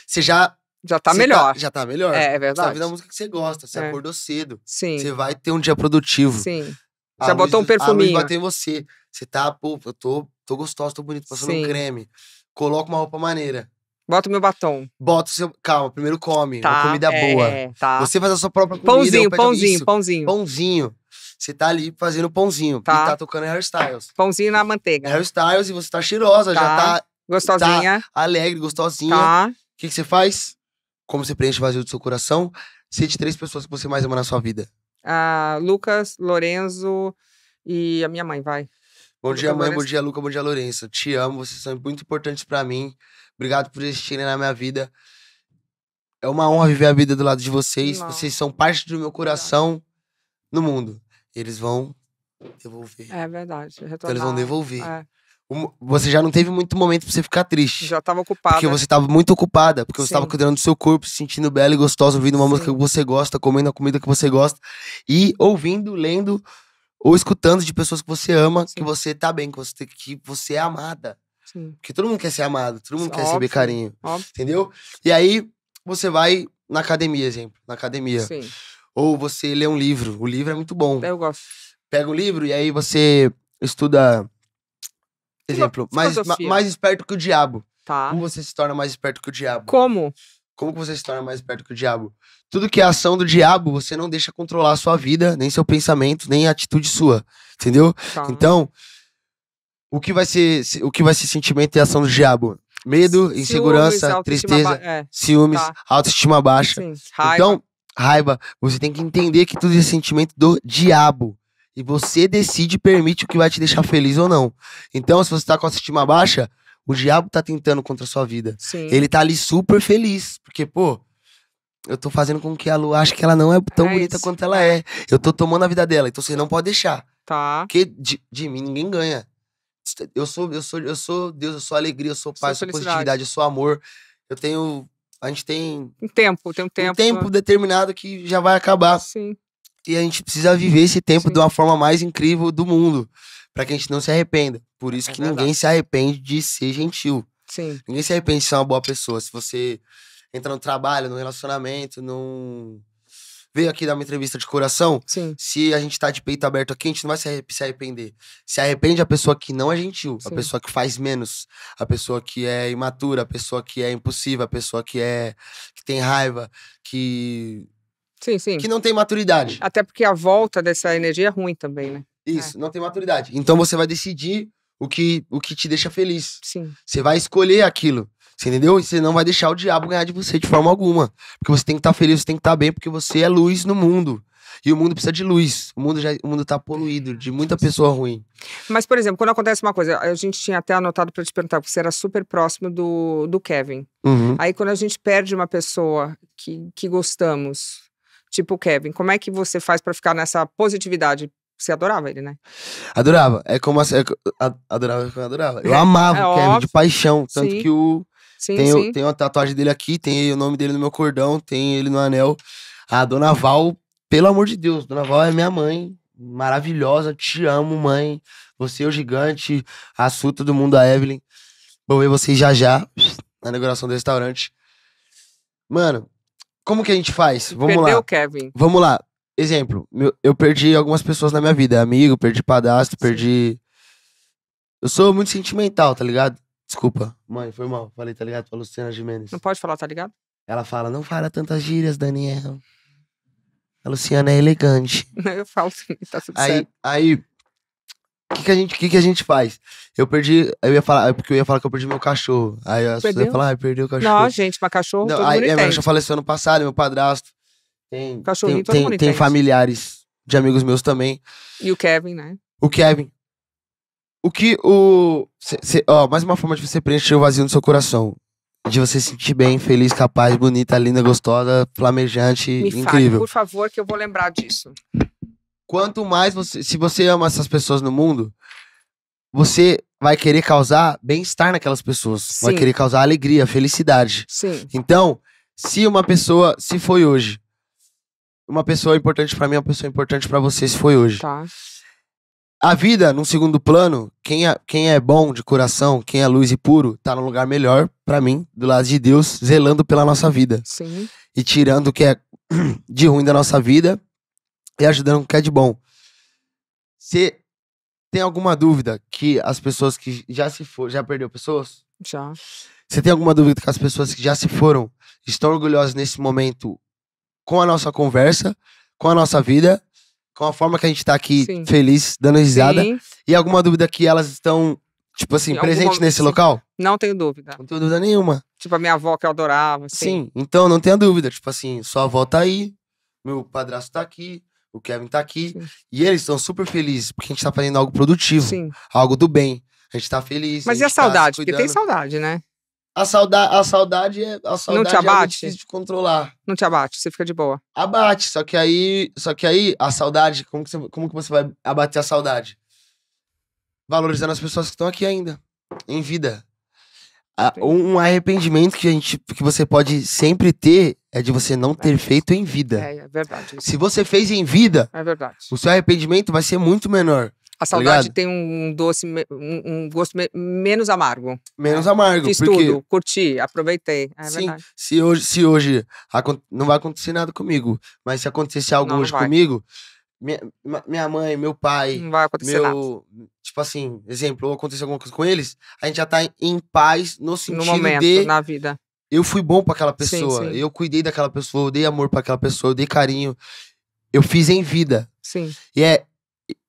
Você já. Já tá, tá melhor. Tá, já tá melhor. É, é verdade. Você tá ouvindo a música que você gosta, você é. acordou cedo. Sim. Você vai ter um dia produtivo. Sim. A já luz, botou um perfuminho. A luz bateu em você. Você tá, pô, eu tô, tô gostosa, tô bonita, passando Sim. um creme. Coloca uma roupa maneira. Bota o meu batom. Bota o seu. Calma, primeiro come. É tá, uma comida é, boa. Tá. Você faz a sua própria comida. Pãozinho, pãozinho, isso, pãozinho. Pãozinho. Você tá ali fazendo pãozinho. Tá. E tá tocando hairstyles. Pãozinho na manteiga. Hairstyles e você tá cheirosa, tá. já tá. Gostosinha. Tá alegre, gostosinha. Tá. O que, que você faz? Como você preenche o vazio do seu coração? Sente três pessoas que você mais ama na sua vida. Ah, Lucas, Lorenzo e a minha mãe, vai. Bom dia, mãe. Bom dia, Luca. Bom dia, Lourenço. Te amo. Vocês são muito importantes para mim. Obrigado por existirem na minha vida. É uma honra viver a vida do lado de vocês. Não. Vocês são parte do meu coração no mundo. Eles vão devolver. É verdade. então eles vão devolver. É. Você já não teve muito momento pra você ficar triste. Já tava ocupada. Porque você tava muito ocupada. Porque Sim. você tava cuidando do seu corpo, se sentindo bela e gostosa, ouvindo uma Sim. música que você gosta, comendo a comida que você gosta. E ouvindo, lendo ou escutando de pessoas que você ama, Sim. que você tá bem, que você, que você é amada. Sim. Porque todo mundo quer ser amado, todo mundo quer receber carinho. Óbvio. Entendeu? E aí você vai na academia, exemplo. Na academia. Sim. Ou você lê um livro. O livro é muito bom. Eu gosto. Pega o um livro e aí você estuda. Exemplo, mais, mais esperto que o diabo. Tá. Como você se torna mais esperto que o diabo? Como? Como que você se torna mais esperto que o diabo? Tudo que é ação do diabo, você não deixa controlar a sua vida, nem seu pensamento, nem a atitude sua. Entendeu? Tá. Então, o que vai ser, o que vai ser sentimento e ação do diabo? Medo, ciúmes, insegurança, tristeza, é, ciúmes, tá. autoestima baixa. Sim, raiva. Então, raiva, você tem que entender que tudo é sentimento do diabo. E você decide e permite o que vai te deixar feliz ou não. Então, se você tá com autoestima baixa, o diabo tá tentando contra a sua vida. Sim. Ele tá ali super feliz. Porque, pô, eu tô fazendo com que a Lu ache que ela não é tão é bonita isso. quanto ela é. Eu tô tomando a vida dela, então você não pode deixar. Tá. Porque de, de mim ninguém ganha eu sou, eu sou, eu sou Deus, eu sou alegria, eu sou paz, sou, sou positividade, eu sou amor. Eu tenho. A gente tem. Um tempo, tem um tempo. Um tempo é. determinado que já vai acabar. Sim. E a gente precisa viver esse tempo Sim. de uma forma mais incrível do mundo. para que a gente não se arrependa. Por é isso é que verdade. ninguém se arrepende de ser gentil. Sim. Ninguém se arrepende de ser uma boa pessoa. Se você entra no trabalho, no relacionamento, num veio aqui dar uma entrevista de coração, Sim. se a gente tá de peito aberto aqui, a gente não vai se arrepender. Se arrepende a pessoa que não é gentil, Sim. a pessoa que faz menos, a pessoa que é imatura, a pessoa que é impulsiva, a pessoa que é que tem raiva, que Sim, sim. Que não tem maturidade. Até porque a volta dessa energia é ruim também, né? Isso, é. não tem maturidade. Então você vai decidir o que, o que te deixa feliz. Sim. Você vai escolher aquilo. Você entendeu? E você não vai deixar o diabo ganhar de você de forma alguma. Porque você tem que estar tá feliz, você tem que estar tá bem, porque você é luz no mundo. E o mundo precisa de luz. O mundo já o mundo tá poluído de muita pessoa ruim. Mas, por exemplo, quando acontece uma coisa, a gente tinha até anotado para te perguntar, porque você era super próximo do, do Kevin. Uhum. Aí, quando a gente perde uma pessoa que, que gostamos, tipo o Kevin, como é que você faz para ficar nessa positividade? Você adorava ele, né? Adorava. É como assim, é, adorava, eu adorava. Eu é amava é, o Kevin óbvio. de paixão. Tanto Sim. que o Sim, tem, sim. tem uma tatuagem dele aqui, tem o nome dele no meu cordão, tem ele no anel. A Dona Val, pelo amor de Deus, Dona Val é minha mãe, maravilhosa, te amo, mãe. Você é o gigante, a suta do mundo, a Evelyn. Vou ver vocês já já na inauguração do restaurante. Mano, como que a gente faz? Vamos Perdeu lá. Perdeu Kevin. Vamos lá. Exemplo, eu perdi algumas pessoas na minha vida. Amigo, perdi padastro, perdi... Eu sou muito sentimental, tá ligado? Desculpa, mãe, foi mal. Falei, tá ligado? Pra Luciana Jimenez. Não pode falar, tá ligado? Ela fala, não fala tantas gírias, Daniel. A Luciana é elegante. Eu falo sim, tá sucesso. aí, Aí, o que, que, a gente, que, que a gente faz? Eu perdi, eu ia falar, é porque eu ia falar que eu perdi meu cachorro. Aí a Perdeu? ia falar, ah, perdi o cachorro. Não, gente, mas cachorro não, todo aí, mundo é, entende. Meu faleceu ano passado, meu padrasto. Tem, Cachorrinho tem, todo tem, mundo tem familiares de amigos meus também. E o Kevin, né? O Kevin. O que o. Cê, cê, ó, mais uma forma de você preencher o vazio no seu coração. De você se sentir bem, feliz, capaz, bonita, linda, gostosa, flamejante, Me incrível. Fale, por favor, que eu vou lembrar disso. Quanto mais você. Se você ama essas pessoas no mundo, você vai querer causar bem-estar naquelas pessoas. Sim. Vai querer causar alegria, felicidade. Sim. Então, se uma pessoa. Se foi hoje. Uma pessoa importante para mim, é uma pessoa importante para você, se foi hoje. Tá a vida, num segundo plano, quem é, quem é bom de coração, quem é luz e puro, tá num lugar melhor, para mim, do lado de Deus, zelando pela nossa vida. Sim. E tirando o que é de ruim da nossa vida e ajudando o que é de bom. Se tem alguma dúvida que as pessoas que já se foram, já perdeu pessoas? Já. Você tem alguma dúvida que as pessoas que já se foram estão orgulhosas nesse momento com a nossa conversa, com a nossa vida com a forma que a gente tá aqui Sim. feliz, dando risada. Sim. E alguma dúvida que elas estão, tipo assim, presentes presente nesse local? Não tenho dúvida. Não tenho dúvida nenhuma. Tipo, a minha avó que eu adorava. Assim. Sim, então não tenha dúvida. Tipo assim, sua avó tá aí, meu padrasto tá aqui, o Kevin tá aqui. Sim. E eles estão super felizes, porque a gente tá fazendo algo produtivo, algo do bem. A gente tá feliz. Mas e a, a tá saudade? Tá porque tem saudade, né? A saudade, a saudade é a saudade não te é abate. é difícil de controlar. Não te abate, você fica de boa. Abate, só que aí, só que aí a saudade, como que você, como que você vai abater a saudade? Valorizando as pessoas que estão aqui ainda, em vida. A, um arrependimento que a gente que você pode sempre ter é de você não ter é feito em vida. É, é verdade. Se você fez em vida, é verdade. O seu arrependimento vai ser muito menor. A tá saudade tá tem um doce, um, um gosto me, menos amargo. Menos né? amargo, Fiz porque... tudo, curti, aproveitei. É Sim, verdade. se hoje, se hoje não vai acontecer nada comigo, mas se acontecesse algo não, hoje não comigo, minha, minha mãe, meu pai, não vai acontecer meu, nada. tipo assim, exemplo, ou acontecer alguma coisa com eles, a gente já tá em, paz no sentido no momento, de na vida. Eu fui bom para aquela pessoa, sim, sim. eu cuidei daquela pessoa, eu dei amor para aquela pessoa, eu dei carinho. Eu fiz em vida. Sim. E é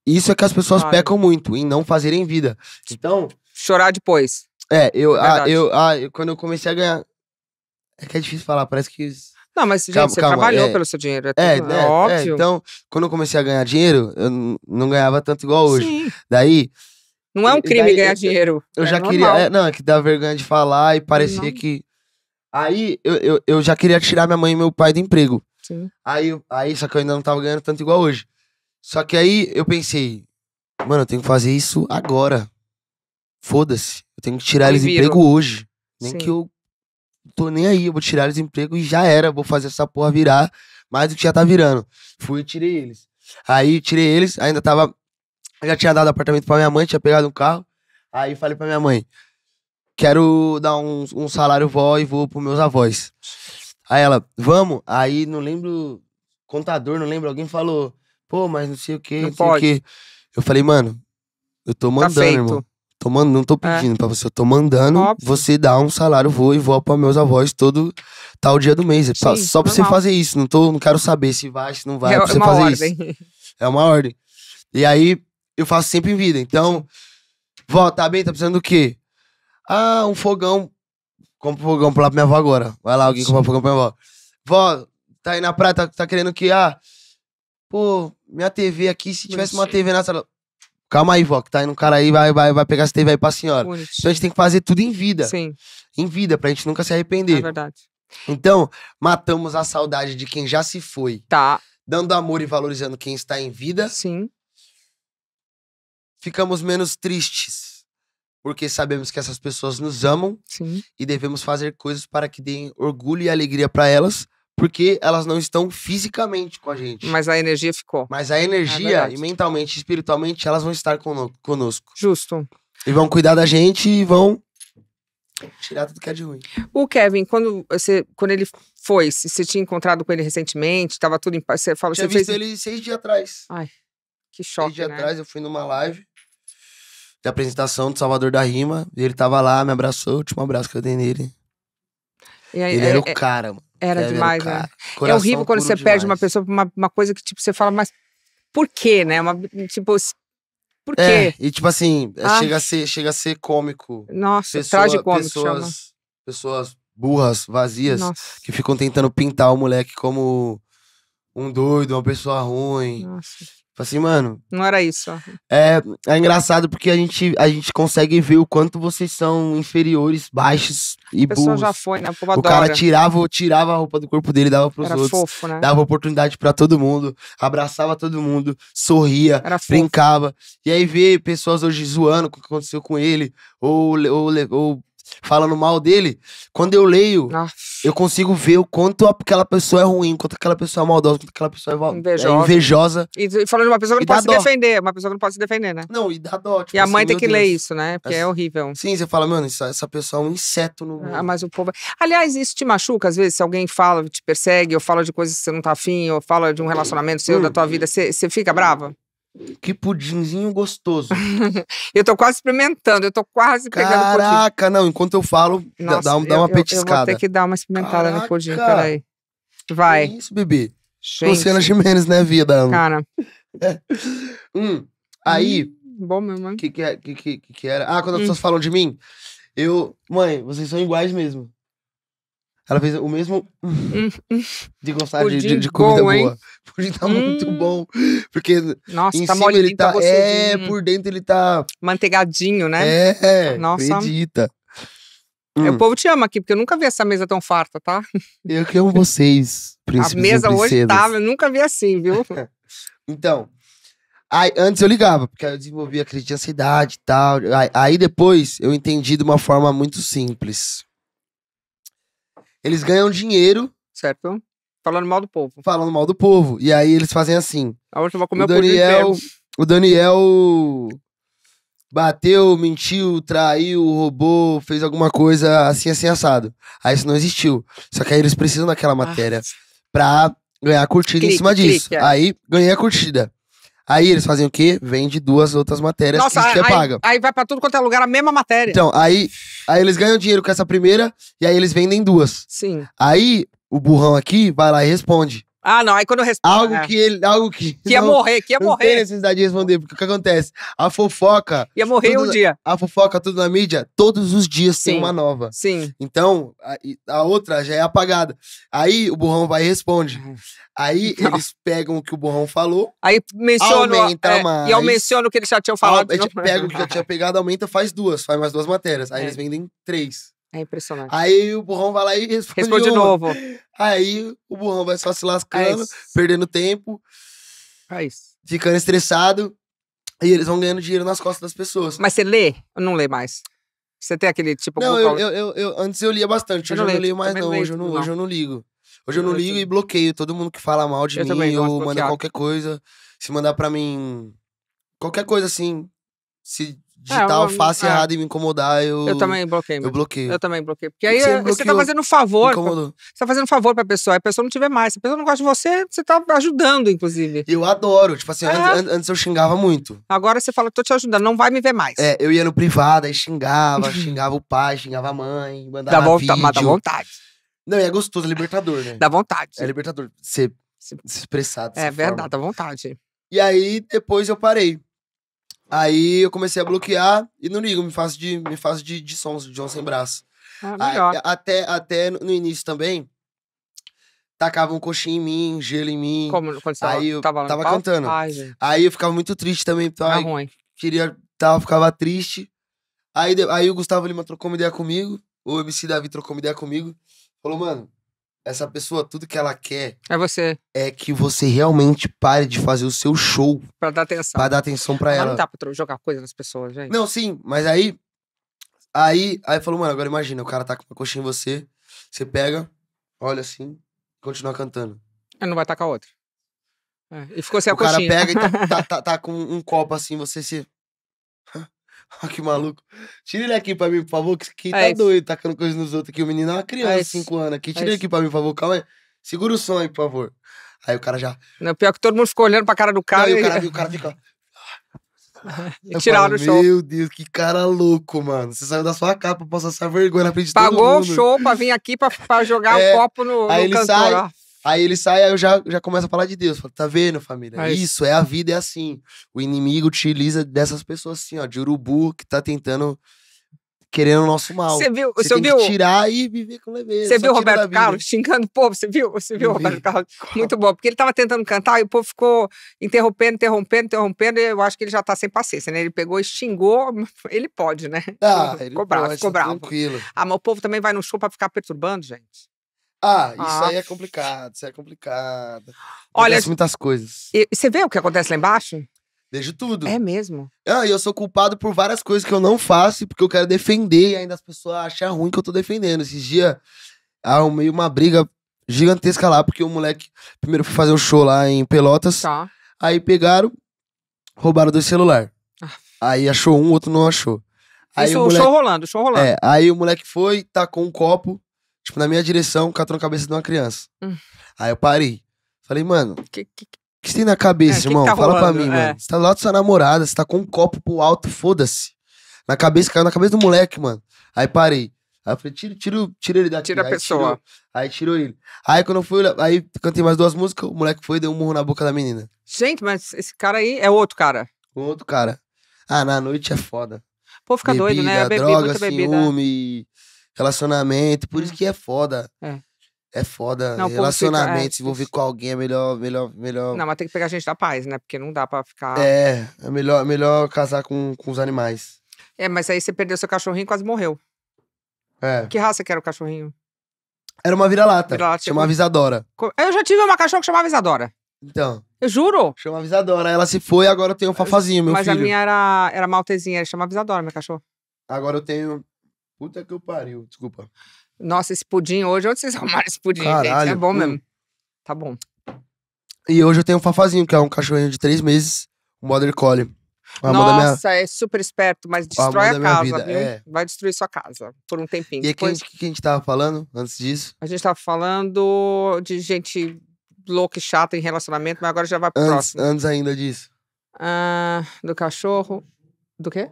isso é que as pessoas claro. pecam muito, em não fazerem vida. Então. Chorar depois. É, eu, ah, eu, ah, quando eu comecei a ganhar. É que é difícil falar, parece que. Não, mas, gente, calma, você calma, trabalhou é, pelo seu dinheiro. É, é, né, é, é óbvio. então, quando eu comecei a ganhar dinheiro, eu não ganhava tanto igual hoje. Sim. Daí. Não é um crime daí, ganhar eu, dinheiro. Eu é já normal. queria. É, não, é que dá vergonha de falar e parecia não. que. Aí eu, eu, eu já queria tirar minha mãe e meu pai do emprego. Sim. Aí, aí, só que eu ainda não tava ganhando tanto igual hoje. Só que aí eu pensei, mano, eu tenho que fazer isso agora. Foda-se. Eu tenho que tirar eles emprego hoje. Nem Sim. que eu tô nem aí, eu vou tirar eles emprego e já era. Vou fazer essa porra virar mais do que já tá virando. Fui e tirei eles. Aí tirei eles, ainda tava. Já tinha dado apartamento pra minha mãe, tinha pegado um carro. Aí falei pra minha mãe: quero dar um, um salário vó e vou pros meus avós. Aí ela, vamos. Aí não lembro, contador, não lembro, alguém falou: Pô, mas não sei o quê, não, não pode. sei o quê. Eu falei, mano, eu tô tá mandando, tá irmão. Tô mandando, não tô é. pedindo é. pra você, eu tô mandando. Óbvio. Você dá um salário, vou e vou pra meus avós todo tal dia do mês. Sim, só normal. pra você fazer isso. Não, tô, não quero saber se vai, se não vai. É, pra você uma fazer ordem. isso. É uma ordem. E aí, eu faço sempre em vida. Então, vó, tá bem? Tá precisando do quê? Ah, um fogão. Compra um fogão pra minha avó agora. Vai lá, alguém compra um fogão pra minha avó. Vó, tá aí na praia, tá, tá querendo que. Ah, Pô, minha TV aqui, se tivesse uma TV na sala. Calma aí, vó, que tá indo um cara aí, vai, vai, vai pegar essa TV aí pra senhora. Bonitinho. Então a gente tem que fazer tudo em vida. Sim. Em vida, pra gente nunca se arrepender. É verdade. Então, matamos a saudade de quem já se foi. Tá. Dando amor e valorizando quem está em vida. Sim. Ficamos menos tristes, porque sabemos que essas pessoas nos amam Sim. e devemos fazer coisas para que deem orgulho e alegria para elas porque elas não estão fisicamente com a gente. Mas a energia ficou. Mas a energia, é e mentalmente, espiritualmente, elas vão estar conosco. Justo. E vão cuidar da gente e vão tirar tudo que é de ruim. O Kevin, quando você, quando ele foi, você tinha encontrado com ele recentemente, estava tudo em paz, você falou, tinha você visto fez... ele seis dias atrás. Ai, que choque, Seis dias né? atrás eu fui numa live de apresentação do Salvador da Rima, e ele tava lá, me abraçou, o último abraço que eu dei nele. Aí, ele é, era o é cara, mano. Era demais, né? É horrível quando você demais. perde uma pessoa por uma, uma coisa que, tipo, você fala, mas por quê, né? Uma, tipo, por quê? É, e tipo assim, é, ah. chega, a ser, chega a ser cômico. Nossa, pessoa, tragicômico pessoas, chama. Pessoas burras, vazias, Nossa. que ficam tentando pintar o moleque como um doido, uma pessoa ruim. Nossa. Falei assim, mano. Não era isso. É, é engraçado porque a gente, a gente consegue ver o quanto vocês são inferiores, baixos e burros. A já foi, né? O cara tirava, tirava a roupa do corpo dele, dava pros era outros. Fofo, né? Dava oportunidade para todo mundo, abraçava todo mundo, sorria, brincava. E aí ver pessoas hoje zoando com o que aconteceu com ele, ou, ou, ou falando mal dele, quando eu leio, Nossa. eu consigo ver o quanto aquela pessoa é ruim, quanto aquela pessoa é maldosa, quanto aquela pessoa é invejosa. É invejosa. E, falando de uma pessoa que não pode se dó. defender, uma pessoa que não pode se defender, né? Não, e dá dó. Tipo, e a assim, mãe assim, tem que Deus. ler isso, né? Porque essa... é horrível. Sim, você fala, mano, essa, essa pessoa é um inseto no. Ah, mas o povo. É, aliás, isso te machuca às vezes, se alguém fala, te persegue, ou fala de coisas que você não tá afim, ou fala de um relacionamento seu, hum. da tua vida, você, você fica brava? Que pudinzinho gostoso. eu tô quase experimentando, eu tô quase pegando Caraca, pudim. não, enquanto eu falo, Nossa, dá, dá, uma eu, petiscada. Eu vou ter que dar uma experimentada Caraca. no pudim, peraí. Vai. Que isso, bebê. Luciana Jimenez, né, vida? Cara. Hum, aí. Hum, bom mesmo, mãe. O é, que, que, que, que, era? Ah, quando as hum. pessoas falam de mim, eu. Mãe, vocês são iguais mesmo. Ela fez o mesmo de gostar de, de, de, comida bom, boa. O pudim tá hum. muito bom. Porque Nossa, em tá cima ele tá. É, por dentro ele tá. Manteigadinho, né? É. Nossa. Acredita. É, hum. O povo te ama aqui, porque eu nunca vi essa mesa tão farta, tá? Eu que amo vocês, príncipes A mesa hoje tava, tá, eu nunca vi assim, viu? então, aí, antes eu ligava, porque eu desenvolvia crise de ansiedade e tal. Aí, aí depois eu entendi de uma forma muito simples. Eles ganham dinheiro. Certo. Falando mal do povo. Falando mal do povo. E aí eles fazem assim. A última comeu o Daniel, O Daniel bateu, mentiu, traiu, roubou, fez alguma coisa assim, assim, assado. Aí isso não existiu. Só que aí eles precisam daquela ah. matéria ah. pra ganhar curtida clique, em cima disso. Clique, é. Aí ganhei a curtida. Aí eles fazem o quê? Vende duas outras matérias Nossa, que é aí, paga. Aí, aí vai pra tudo quanto é lugar a mesma matéria. Então, aí, aí eles ganham dinheiro com essa primeira e aí eles vendem duas. Sim. Aí o burrão aqui vai lá e responde. Ah, não. Aí quando eu respondo. Algo é. que ele. Algo que. Que ia não, morrer, que ia não morrer. Não tem necessidade de responder, porque o que acontece? A fofoca. Ia morrer tudo, um dia. A fofoca, tudo na mídia, todos os dias Sim. tem uma nova. Sim. Então, a, a, outra já é apagada. Aí o burrão vai e responde. Aí não. eles pegam o que o burrão falou. Aí menciona. Aumenta é, mais. E eu menciono o que eles já tinham falado. Aí pega o que já tinha pegado, aumenta, faz duas, faz mais duas matérias. Aí é. eles vendem três. É impressionante. Aí o burrão vai lá e responde, responde de novo. Aí o burrão vai só se é lascando, é perdendo tempo, é isso ficando estressado. E eles vão ganhando dinheiro nas costas das pessoas. Mas você lê ou não lê mais? Você tem aquele tipo. Não, eu, eu, eu, eu, antes eu lia bastante. Hoje eu não, leio, mais, não. Hoje, eu não, não. hoje eu não ligo. Hoje eu não ligo e bloqueio todo mundo que fala mal de eu mim ou manda qualquer coisa. Se mandar pra mim. Qualquer coisa assim. Se digitar é, uma, face é. errada e me incomodar, eu. Eu também bloqueio. Mesmo. Eu bloqueio. Eu também bloqueio. Porque aí você, é, você tá fazendo um favor. Incomodou. Você tá fazendo um favor pra pessoa. Aí a pessoa não tiver mais. Se a pessoa não gosta de você, você tá ajudando, inclusive. Eu adoro. Tipo assim, é. antes, antes, eu xingava muito. Agora você fala, tô te ajudando, não vai me ver mais. É, eu ia no privado, aí xingava, xingava o pai, xingava a mãe, mandava. Dá, volta, vídeo. dá vontade. Não, e é gostoso, é libertador, né? Dá vontade. É libertador. Você se, se expressar. É verdade, forma. dá vontade. E aí, depois eu parei. Aí eu comecei a bloquear e não ligo, me faço de, me faço de, de sons, de John sem braço. Ah, melhor. A, até, até no início também, tacavam um coxinha em mim, gelo em mim. Como, quando você aí tava, eu tava, tava cantando. Ai, aí eu ficava muito triste também. Então, ruim. Queria, tava, ficava triste. Aí, aí o Gustavo Lima trocou uma ideia comigo, o MC Davi trocou uma ideia comigo. Falou, mano, essa pessoa, tudo que ela quer. É você. É que você realmente pare de fazer o seu show. Pra dar atenção. Pra dar atenção pra mas ela. Não dá pra jogar coisa nas pessoas, gente. Não, sim, mas aí. Aí, aí falou, mano, agora imagina, o cara tá com uma coxinha em você, você pega, olha assim, continua cantando. Ele não vai tacar outra. É, e ficou sem a o coxinha. O cara pega e tá, tá, tá, tá, com um copo assim, você se. Olha que maluco. Tira ele aqui pra mim, por favor, que, que tá doido, tacando coisa nos outros aqui. O menino é uma criança de 5 anos aqui. Tira ele aqui pra mim, por favor, calma aí. Segura o aí por favor. Aí o cara já. Não, pior que todo mundo ficou olhando pra cara do cara. Aí e o cara, viu o cara fica. E tiraram o show. Meu Deus, que cara louco, mano. Você saiu da sua capa pra passar essa vergonha na frente Pagou todo mundo. Pagou o show pra vir aqui pra, pra jogar o é, um copo no, aí no ele cantor. Sai, Aí ele sai, aí eu já, já começo a falar de Deus. Falo, tá vendo, família? Mas... Isso, é a vida, é assim. O inimigo utiliza dessas pessoas assim, ó, de urubu, que tá tentando querendo o nosso mal. Você viu? Você viu? tirar e viver com leveza. Você viu o Roberto Carlos xingando o povo? Você viu? Você viu o Roberto Carlos? Muito bom, porque ele estava tentando cantar e o povo ficou interrompendo, interrompendo, interrompendo. E eu acho que ele já está sem paciência, né? Ele pegou e xingou. Ele pode, né? Ah, ele ficou bravo, tá bravo. Tranquilo. Ah, mas o povo também vai no show para ficar perturbando, gente. Ah, isso ah. aí é complicado, isso aí é complicado. Olha, acontece muitas coisas. E, você vê o que acontece lá embaixo? Vejo tudo. É mesmo. Ah, e eu sou culpado por várias coisas que eu não faço, porque eu quero defender e ainda as pessoas acham ruim que eu tô defendendo. Esses dias, arrumei uma briga gigantesca lá, porque o moleque primeiro foi fazer o um show lá em Pelotas. Tá. Aí pegaram, roubaram dois celulares. Ah. Aí achou um, outro não achou. Aí Isso, é o, moleque... show rolando, show rolando. É, aí o moleque foi, tacou um copo tipo, na minha direção, catou na cabeça de uma criança. Hum. Aí eu parei. Falei, mano. Que, que, o que você tem na cabeça, é, irmão? Que que tá Fala rolando, pra mim, é. mano. Você tá do lado da sua namorada, você tá com um copo pro alto, foda-se. Na cabeça, caiu na cabeça do moleque, mano. Aí parei. Aí eu falei, tira, tira, tira ele daqui. Tira a pessoa. aí tirou ele. Aí quando eu fui, aí cantei mais duas músicas, o moleque foi e deu um murro na boca da menina. Gente, mas esse cara aí é outro cara. Um outro cara. Ah, na noite é foda. Pô, fica bebida, doido, né? Bebi droga, muita bebida. ciúme, relacionamento. Por isso hum. que é foda. É. É foda. Não, relacionamento, fica, é, se envolver com alguém é melhor, melhor, melhor. Não, mas tem que pegar a gente da paz, né? Porque não dá pra ficar. É, é melhor, melhor casar com, com os animais. É, mas aí você perdeu seu cachorrinho e quase morreu. É. Que raça que era o cachorrinho? Era uma vira-lata. Vira tipo chamava Isadora. Eu já tive uma cachorra que chamava Isadora. Então. Eu juro. chama avisadora Ela se foi, agora eu tenho um fafazinho, meu mas filho. Mas a minha era, era maltezinha, ela chamava avisadora meu cachorro. Agora eu tenho Puta que eu pariu, desculpa. Nossa, esse pudim hoje, onde vocês arrumaram esse pudim, Caralho, gente? É bom mesmo. Hum. Tá bom. E hoje eu tenho um Fafazinho, que é um cachorrinho de três meses, um Border Collie. Nossa, minha... é super esperto, mas destrói a casa, viu? É. Vai destruir sua casa por um tempinho. E o Depois... que, que a gente tava falando antes disso? A gente tava falando de gente louca e chata em relacionamento, mas agora já vai pro antes, próximo. Antes ainda disso. Ah, do cachorro. Do quê?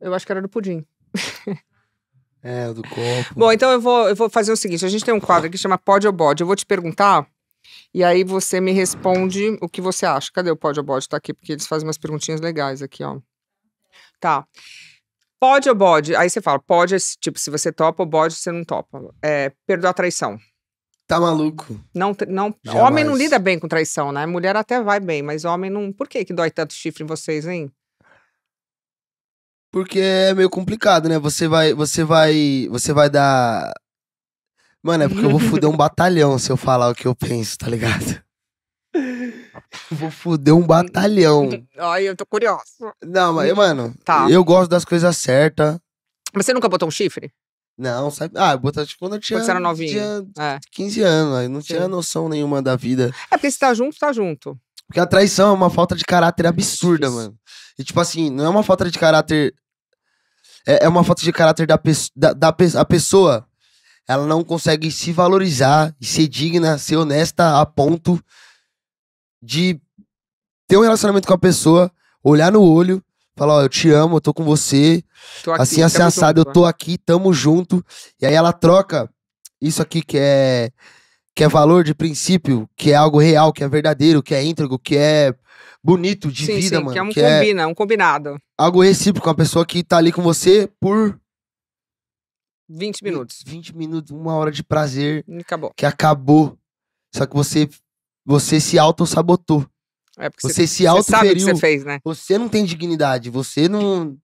Eu acho que era do pudim. É, do corpo. Bom, então eu vou, eu vou fazer o seguinte: a gente tem um quadro que chama Pode ou Bode. Eu vou te perguntar e aí você me responde o que você acha. Cadê o Pode ou Bode? Tá aqui, porque eles fazem umas perguntinhas legais aqui, ó. Tá. Pode ou bode? Aí você fala, pode, é tipo, se você topa, ou bode, você não topa. É, perdoa a traição. Tá maluco? Não, não Jamais. homem não lida bem com traição, né? Mulher até vai bem, mas homem não. Por que que dói tanto chifre em vocês, hein? Porque é meio complicado, né? Você vai, você vai, você vai dar. Mano, é porque eu vou fuder um batalhão se eu falar o que eu penso, tá ligado? Eu vou fuder um batalhão. Ai, eu tô curioso. Não, mas, mano, tá. eu gosto das coisas certas. Mas você nunca botou um chifre? Não, sabe? Ah, eu botava quando eu tinha. Quando você era novinho. Tinha é. 15 anos, aí não Sim. tinha noção nenhuma da vida. É porque se tá junto, tá junto. Porque a traição é uma falta de caráter absurda, mano. E tipo assim, não é uma falta de caráter. É, é uma falta de caráter da, pessoa. da, da pe... a pessoa. Ela não consegue se valorizar e ser digna, ser honesta a ponto de ter um relacionamento com a pessoa, olhar no olho, falar, ó, eu te amo, eu tô com você. Tô aqui, assim, é assim assado, junto, eu tô aqui, tamo junto. E aí ela troca isso aqui que é que é valor de princípio, que é algo real, que é verdadeiro, que é íntegro, que é bonito de sim, vida, sim, mano. Que é um que é combina, é um combinado. Algo recíproco, uma pessoa que tá ali com você por 20 minutos. 20 minutos, uma hora de prazer. Acabou. Que acabou. Só que você você se auto-sabotou. É porque você, você se auto-feriu. Você, fez, né? você não tem dignidade, você não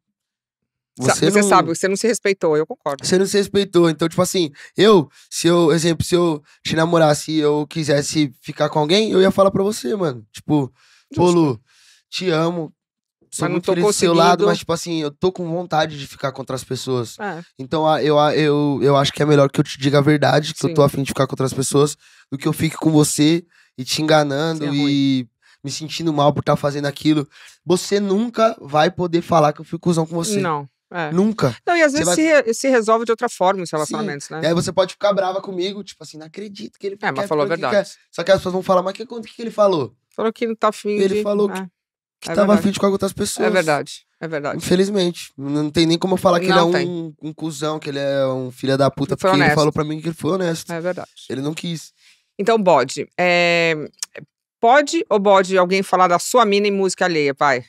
você, você não... sabe, você não se respeitou, eu concordo. Você não se respeitou. Então, tipo assim, eu, se eu, exemplo, se eu te namorasse e eu quisesse ficar com alguém, eu ia falar pra você, mano. Tipo, pô, te amo. Sou muito não feliz do seu lado, mas, tipo assim, eu tô com vontade de ficar contra as pessoas. É. Então, eu, eu, eu acho que é melhor que eu te diga a verdade, que Sim. eu tô afim de ficar contra as pessoas, do que eu fique com você e te enganando é e. me sentindo mal por estar tá fazendo aquilo. Você nunca vai poder falar que eu fui cuzão com você. Não. É. Nunca. Não, e às você vezes vai... se, se, resolve de outra forma os relacionamentos, Sim. né? E aí você pode ficar brava comigo, tipo assim, não acredito que ele É, mas é falou a é". verdade. Que Só que as pessoas vão falar, mas que, o que, que ele falou? Falou que não tá afim Ele de... falou é. que, que é tava afim de com outras é pessoas. É verdade, é verdade. Infelizmente. Não tem nem como eu falar que não ele é um, um, cuzão, que ele é um filho da puta, porque honesto. ele falou pra mim que ele foi honesto. É verdade. Ele não quis. Então, bode. É... Pode ou pode alguém falar da sua mina em música alheia, pai?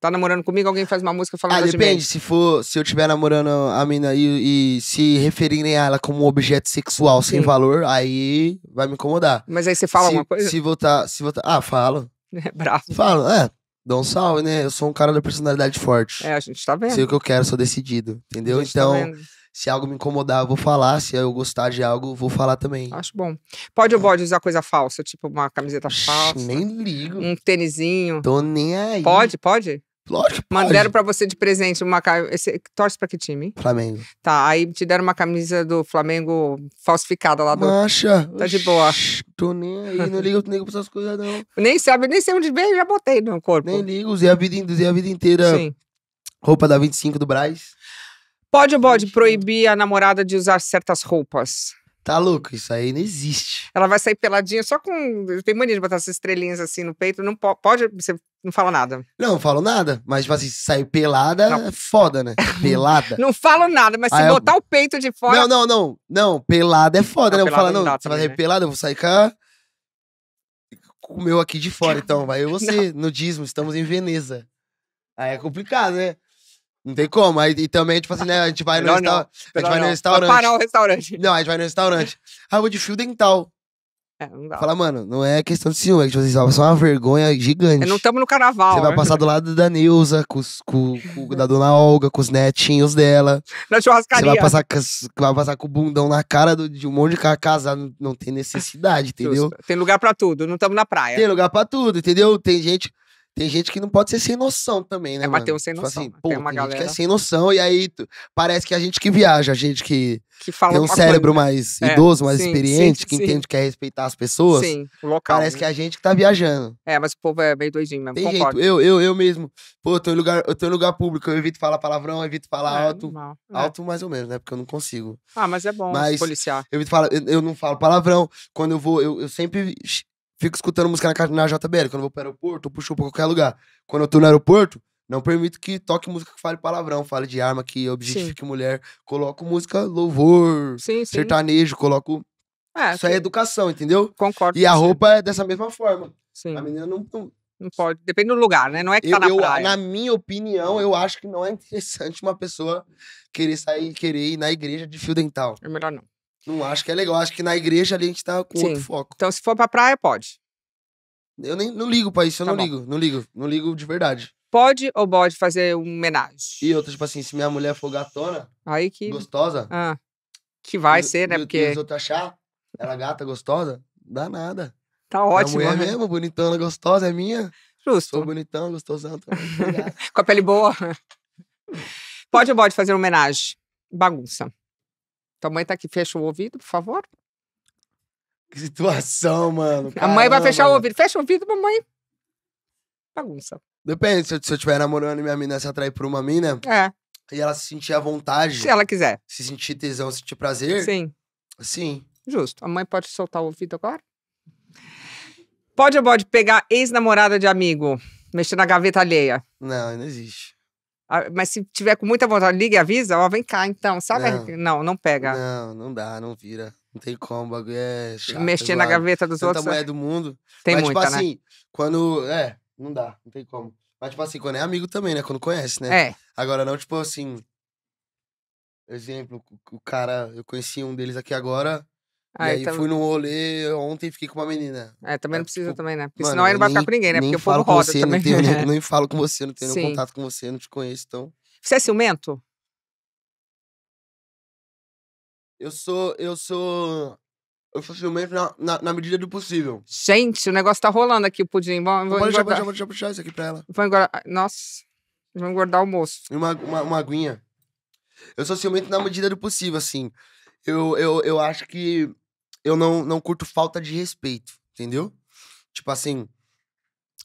tá namorando comigo, alguém faz uma música falando ah, assim depende, de depende, se for, se eu estiver namorando a mina e, e, se referirem a ela como um objeto sexual Sim. sem valor, aí vai me incomodar. Mas aí você fala se, coisa? Se voltar, se voltar, ah, falo. É bravo. Falo, é, dou um salve, né? Eu sou um cara da personalidade forte. É, a gente tá vendo. Sei o que eu quero, sou decidido, entendeu? Tá então, tá se algo me incomodar, eu vou falar. Se eu gostar de algo, eu vou falar também. Acho bom. Pode ou pode usar coisa falsa, tipo uma camiseta falsa? Nem ligo. Um tênisinho. Tô nem aí. Pode, pode? Lógico. Mandaram para você de presente uma Esse... Torce pra que time? Flamengo. Tá, aí te deram uma camisa do Flamengo falsificada lá do. Acha? Tá de boa. tô nem aí, não ligo, não ligo pra essas coisas, não. Nem sabe, nem sei onde veio, já botei no corpo. Nem ligo, usei a vida, usei a vida inteira. Sim. Roupa da 25 do Braz. Pode ou pode proibir a namorada de usar certas roupas? Tá louco, isso aí não existe. Ela vai sair peladinha só com. Tem mania de botar essas estrelinhas assim no peito. Não po pode. Você não fala nada. Não, não falo nada. Mas, tipo assim, sair pelada não. é foda, né? Pelada. não falo nada, mas se ah, é botar o peito de fora. Não, não, não. Não, pelada é foda, não, né? Eu vou não, você vai sair né? pelada, eu vou sair cá. Com o meu aqui de fora, então. Vai eu e você, nudismo, estamos em Veneza. Aí é complicado, né? Não tem como. Aí, e também, tipo assim, né? A gente vai no, resta... a gente vai no restaurante. Vai parar o restaurante. Não, a gente vai no restaurante. Ah, eu vou de fio dental. É, não dá. Fala, mano, não é questão de ciúme, é que tipo, assim, só uma vergonha gigante. É, não estamos no carnaval. Você vai né? passar do lado da Nilza, com, os, com, com da dona Olga, com os netinhos dela. Na churrascaria. Você vai passar, vai passar com o bundão na cara do, de um monte de cara casado. Não tem necessidade, entendeu? Tem lugar pra tudo, não estamos na praia. Tem lugar pra tudo, entendeu? Tem gente. Tem gente que não pode ser sem noção também, né? É, mas tem um sem noção. Tipo assim, né? tem uma tem galera. Gente que é sem noção, e aí tu, parece que é a gente que viaja, a gente que, que fala tem um cérebro coisa, mais é, idoso, mais sim, experiente, sim, que sim. entende que quer respeitar as pessoas. Sim, o local. Parece né? que é a gente que tá viajando. É, mas o povo é meio doidinho mesmo. Tem concordo. jeito. Eu, eu, eu mesmo, pô, eu tô, em lugar, eu tô em lugar público, eu evito falar palavrão, eu evito falar é, alto. Normal. É. Alto mais ou menos, né? Porque eu não consigo. Ah, mas é bom mas policiar. Eu, evito falar, eu, eu não falo palavrão. Quando eu vou, eu, eu sempre fico escutando música na, na JBL. Quando eu vou pro aeroporto, eu puxo pra qualquer lugar. Quando eu tô no aeroporto, não permito que toque música que fale palavrão, fale de arma, que objetifique mulher. Coloco música louvor, sim, sim. sertanejo, coloco. É, Isso sim. é educação, entendeu? Concordo. E a roupa é dessa mesma forma. Sim. A menina não, não. não... pode, depende do lugar, né? Não é que tá eu, tá na eu, praia. Na minha opinião, eu acho que não é interessante uma pessoa querer sair, querer ir na igreja de fio dental. É melhor não. Não acho que é legal. Acho que na igreja ali a gente tá com Sim. outro foco. Então, se for pra praia, pode. Eu nem não ligo pra isso, eu tá não bom. ligo. Não ligo. Não ligo de verdade. Pode ou pode fazer um homenagem? E outra, tipo assim, se minha mulher for gatona, Aí que... gostosa. Ah, que vai ser, né? porque. Se eu achar, ela gata, gostosa, dá nada. Tá ótimo. A mulher né? mesmo, bonitona, gostosa, é minha. Justo. Sou bonitão, gostosão. Com a pele boa. Pode ou pode fazer homenagem? Bagunça. Tua mãe tá aqui, fecha o ouvido, por favor. Que situação, mano. Caramba. A mãe vai fechar o ouvido. Fecha o ouvido, mamãe. Bagunça. Depende, se eu, se eu tiver namorando e minha mina se atrair por uma mina. É. E ela se sentir à vontade. Se ela quiser. Se sentir tesão, sentir prazer. Sim. Sim. Justo. A mãe pode soltar o ouvido agora? Pode ou pode pegar ex-namorada de amigo, mexer na gaveta alheia? Não, não existe. Mas se tiver com muita vontade, liga e avisa, ó, vem cá então, sabe? Não, não, não pega. Não, não dá, não vira. Não tem como, o bagulho é chato. É Mexer na gaveta dos Tanta outros. mulher né? do mundo. Tem Mas, tipo muita, tipo assim, quando. É, não dá, não tem como. Mas, tipo assim, quando é amigo também, né? Quando conhece, né? É. Agora, não, tipo assim. Exemplo, o cara. Eu conheci um deles aqui agora. Ah, e aí tam... Então fui no rolê ontem fiquei com uma hum. menina. É, também é, não precisa tipo, também, né? Porque mano, senão aí não vai ficar com ninguém, né? Porque falo povo roda você, também. Não tenho, né? nem, falo com você, não tenho nenhum contato com você, não te conheço, então... Você é ciumento? Eu sou... Eu sou... Eu sou ciumento na, na, na, medida do possível. Gente, o negócio tá rolando aqui, o pudim. Vou, vou pode, já, puxar isso aqui pra ela. Vou engordar... Ah, nossa. Vou engordar o moço. Uma, uma, uma aguinha. Eu sou ciumento na medida do possível, assim. Eu, eu, eu acho que eu não, não curto falta de respeito, entendeu? Tipo assim,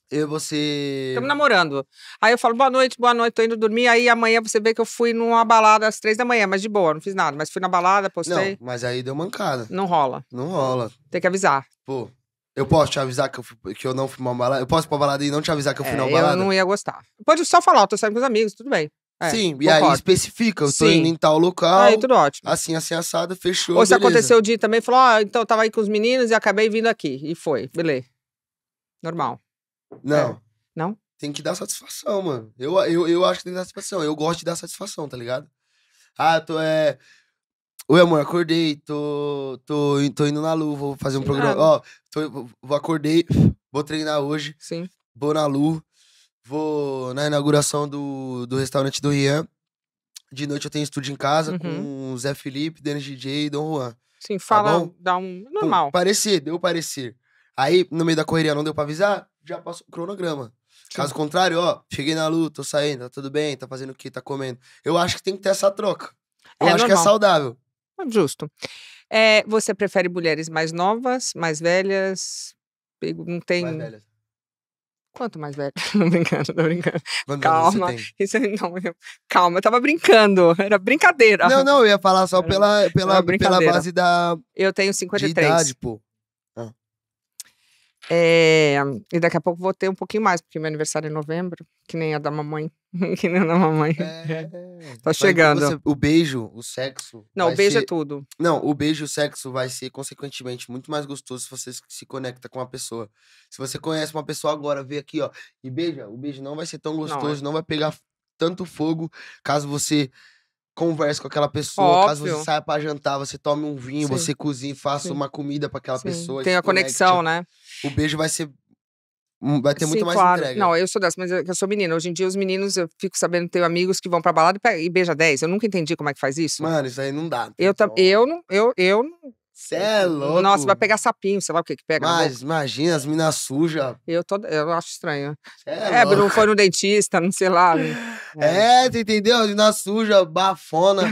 eu e você. Estamos namorando. Aí eu falo, boa noite, boa noite, tô indo dormir. Aí amanhã você vê que eu fui numa balada às três da manhã, mas de boa, não fiz nada. Mas fui na balada, postei. Não, mas aí deu mancada. Não rola. Não rola. Tem que avisar. Pô, eu posso te avisar que eu, fui, que eu não fui uma balada? Eu posso ir pra balada e não te avisar que eu fui é, na balada? Eu não ia gostar. Pode só falar, eu tô saindo com os amigos, tudo bem. É, Sim, e aí especifica, eu tô Sim. indo em tal local. Aí é, tudo ótimo. Assim, assim, assado, fechou. Ou se beleza. aconteceu de também, falou, ó, oh, então eu tava aí com os meninos e acabei vindo aqui. E foi, beleza. Normal. Não. É. Não? Tem que dar satisfação, mano. Eu, eu, eu acho que tem que dar satisfação. Eu gosto de dar satisfação, tá ligado? Ah, tô é. Oi, amor, acordei, tô, tô, tô indo na lua, vou fazer um Sim, programa. Ah. Ó, tô, vou, acordei, vou treinar hoje. Sim. Vou na lua vou na inauguração do, do restaurante do Rian. De noite eu tenho estúdio em casa uhum. com o Zé Felipe, Denis DJ e Dom Juan. Sim, tá fala, tá dá um. Normal. parecer, deu parecer. Aí, no meio da correria, não deu pra avisar, já passou o cronograma. Sim. Caso contrário, ó, cheguei na luta, tô saindo, tá tudo bem, tá fazendo o que, tá comendo. Eu acho que tem que ter essa troca. Eu é, acho normal. que é saudável. Ah, justo. É, você prefere mulheres mais novas, mais velhas? Não tem. Mais velhas. Quanto mais velho? Não brincando, tô brincando. calma. Isso não, eu, calma, eu tava brincando. Era brincadeira. Não, não, eu ia falar só pela, pela, pela base da. Eu tenho 53. De idade, pô. É, e daqui a pouco vou ter um pouquinho mais, porque meu aniversário é em novembro, que nem a da mamãe. que nem a da mamãe. É, tá então chegando. Você, o beijo, o sexo. Não, o beijo é ser, é tudo. Não, o beijo e o sexo vai ser, consequentemente, muito mais gostoso se você se conecta com uma pessoa. Se você conhece uma pessoa agora, vê aqui, ó, e beija, o beijo não vai ser tão gostoso, não, é... não vai pegar tanto fogo caso você conversa com aquela pessoa, Óbvio. caso você saia para jantar, você tome um vinho, Sim. você cozinhe, faça Sim. uma comida para aquela Sim. pessoa. Tem a tipo, conexão, né, tipo, né? O beijo vai ser Vai ter muito mais claro. entrega. Não, eu sou dessa, mas é eu, eu, sou menina. Hoje em dia, os meninos, eu fico sabendo, tenho amigos que vão pra balada e, pega, e beija 10. Eu nunca entendi como é que faz isso. Mano, isso aí não dá. Eu, tá, eu, não, eu, eu você é uhum. louco. Nossa, vai pegar sapinho, sei lá o que que pega. Né? Mas imagina, as minas sujas. Eu, tô, eu acho estranho. Cê é, é não foi no dentista, não sei lá. Né? É, é tu entendeu? As minas sujas, bafona.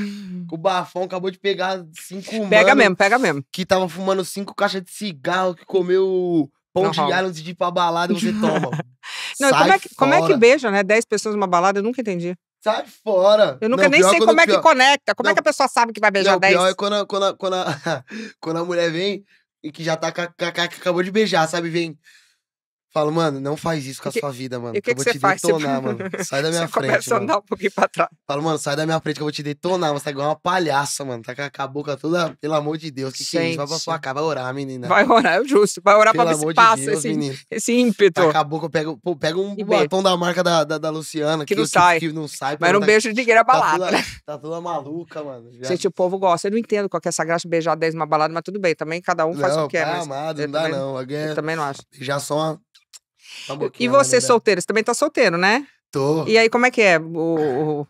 com o bafão acabou de pegar cinco Pega mesmo, pega mesmo. Que tava fumando cinco caixas de cigarro, que comeu pão não de rola. alho antes de ir pra balada e você toma. não, Sai é como, é que, fora. como é que beija, né? Dez pessoas numa balada, eu nunca entendi. Sai fora. Eu nunca não, nem sei como é que pior... conecta. Como é não, é que a pessoa sabe que vai beijar não, 10? Pior é quando a, quando a, quando a, quando a mulher vem e que já tá. Acabou de beijar, sabe? Vem. Falo, mano, não faz isso com a que, sua vida, mano. o que, que, eu vou que te tipo, detonar, faz? mano. Sai da minha você frente. Começa mano. a andar um pouquinho pra trás. Falo, mano, sai da minha frente que eu vou te detonar. Você tá igual uma palhaça, mano. Tá com a boca toda, pelo amor de Deus, que, que é isso? Vai pra sua casa, vai orar, menina. Vai orar, é justo. Vai orar pelo pra ver se passa Deus, esse, esse ímpeto. Tá com a boca, eu pego, pô, pego um e batom beijo. da marca da, da, da Luciana. Que, que não eu, sai. Que, não sai. Mas não tá, beijo de ninguém na balada. Tá toda, né? tá toda maluca, mano. Já. Gente, o povo gosta. Eu não entendo qual que é essa graça de beijar 10 numa balada, mas tudo bem. Também cada um faz o que é. Não, tá não dá não. Eu também não acho. Já só Tá e você, né? solteiro, você também tá solteiro, né? Tô. E aí, como é que é o, o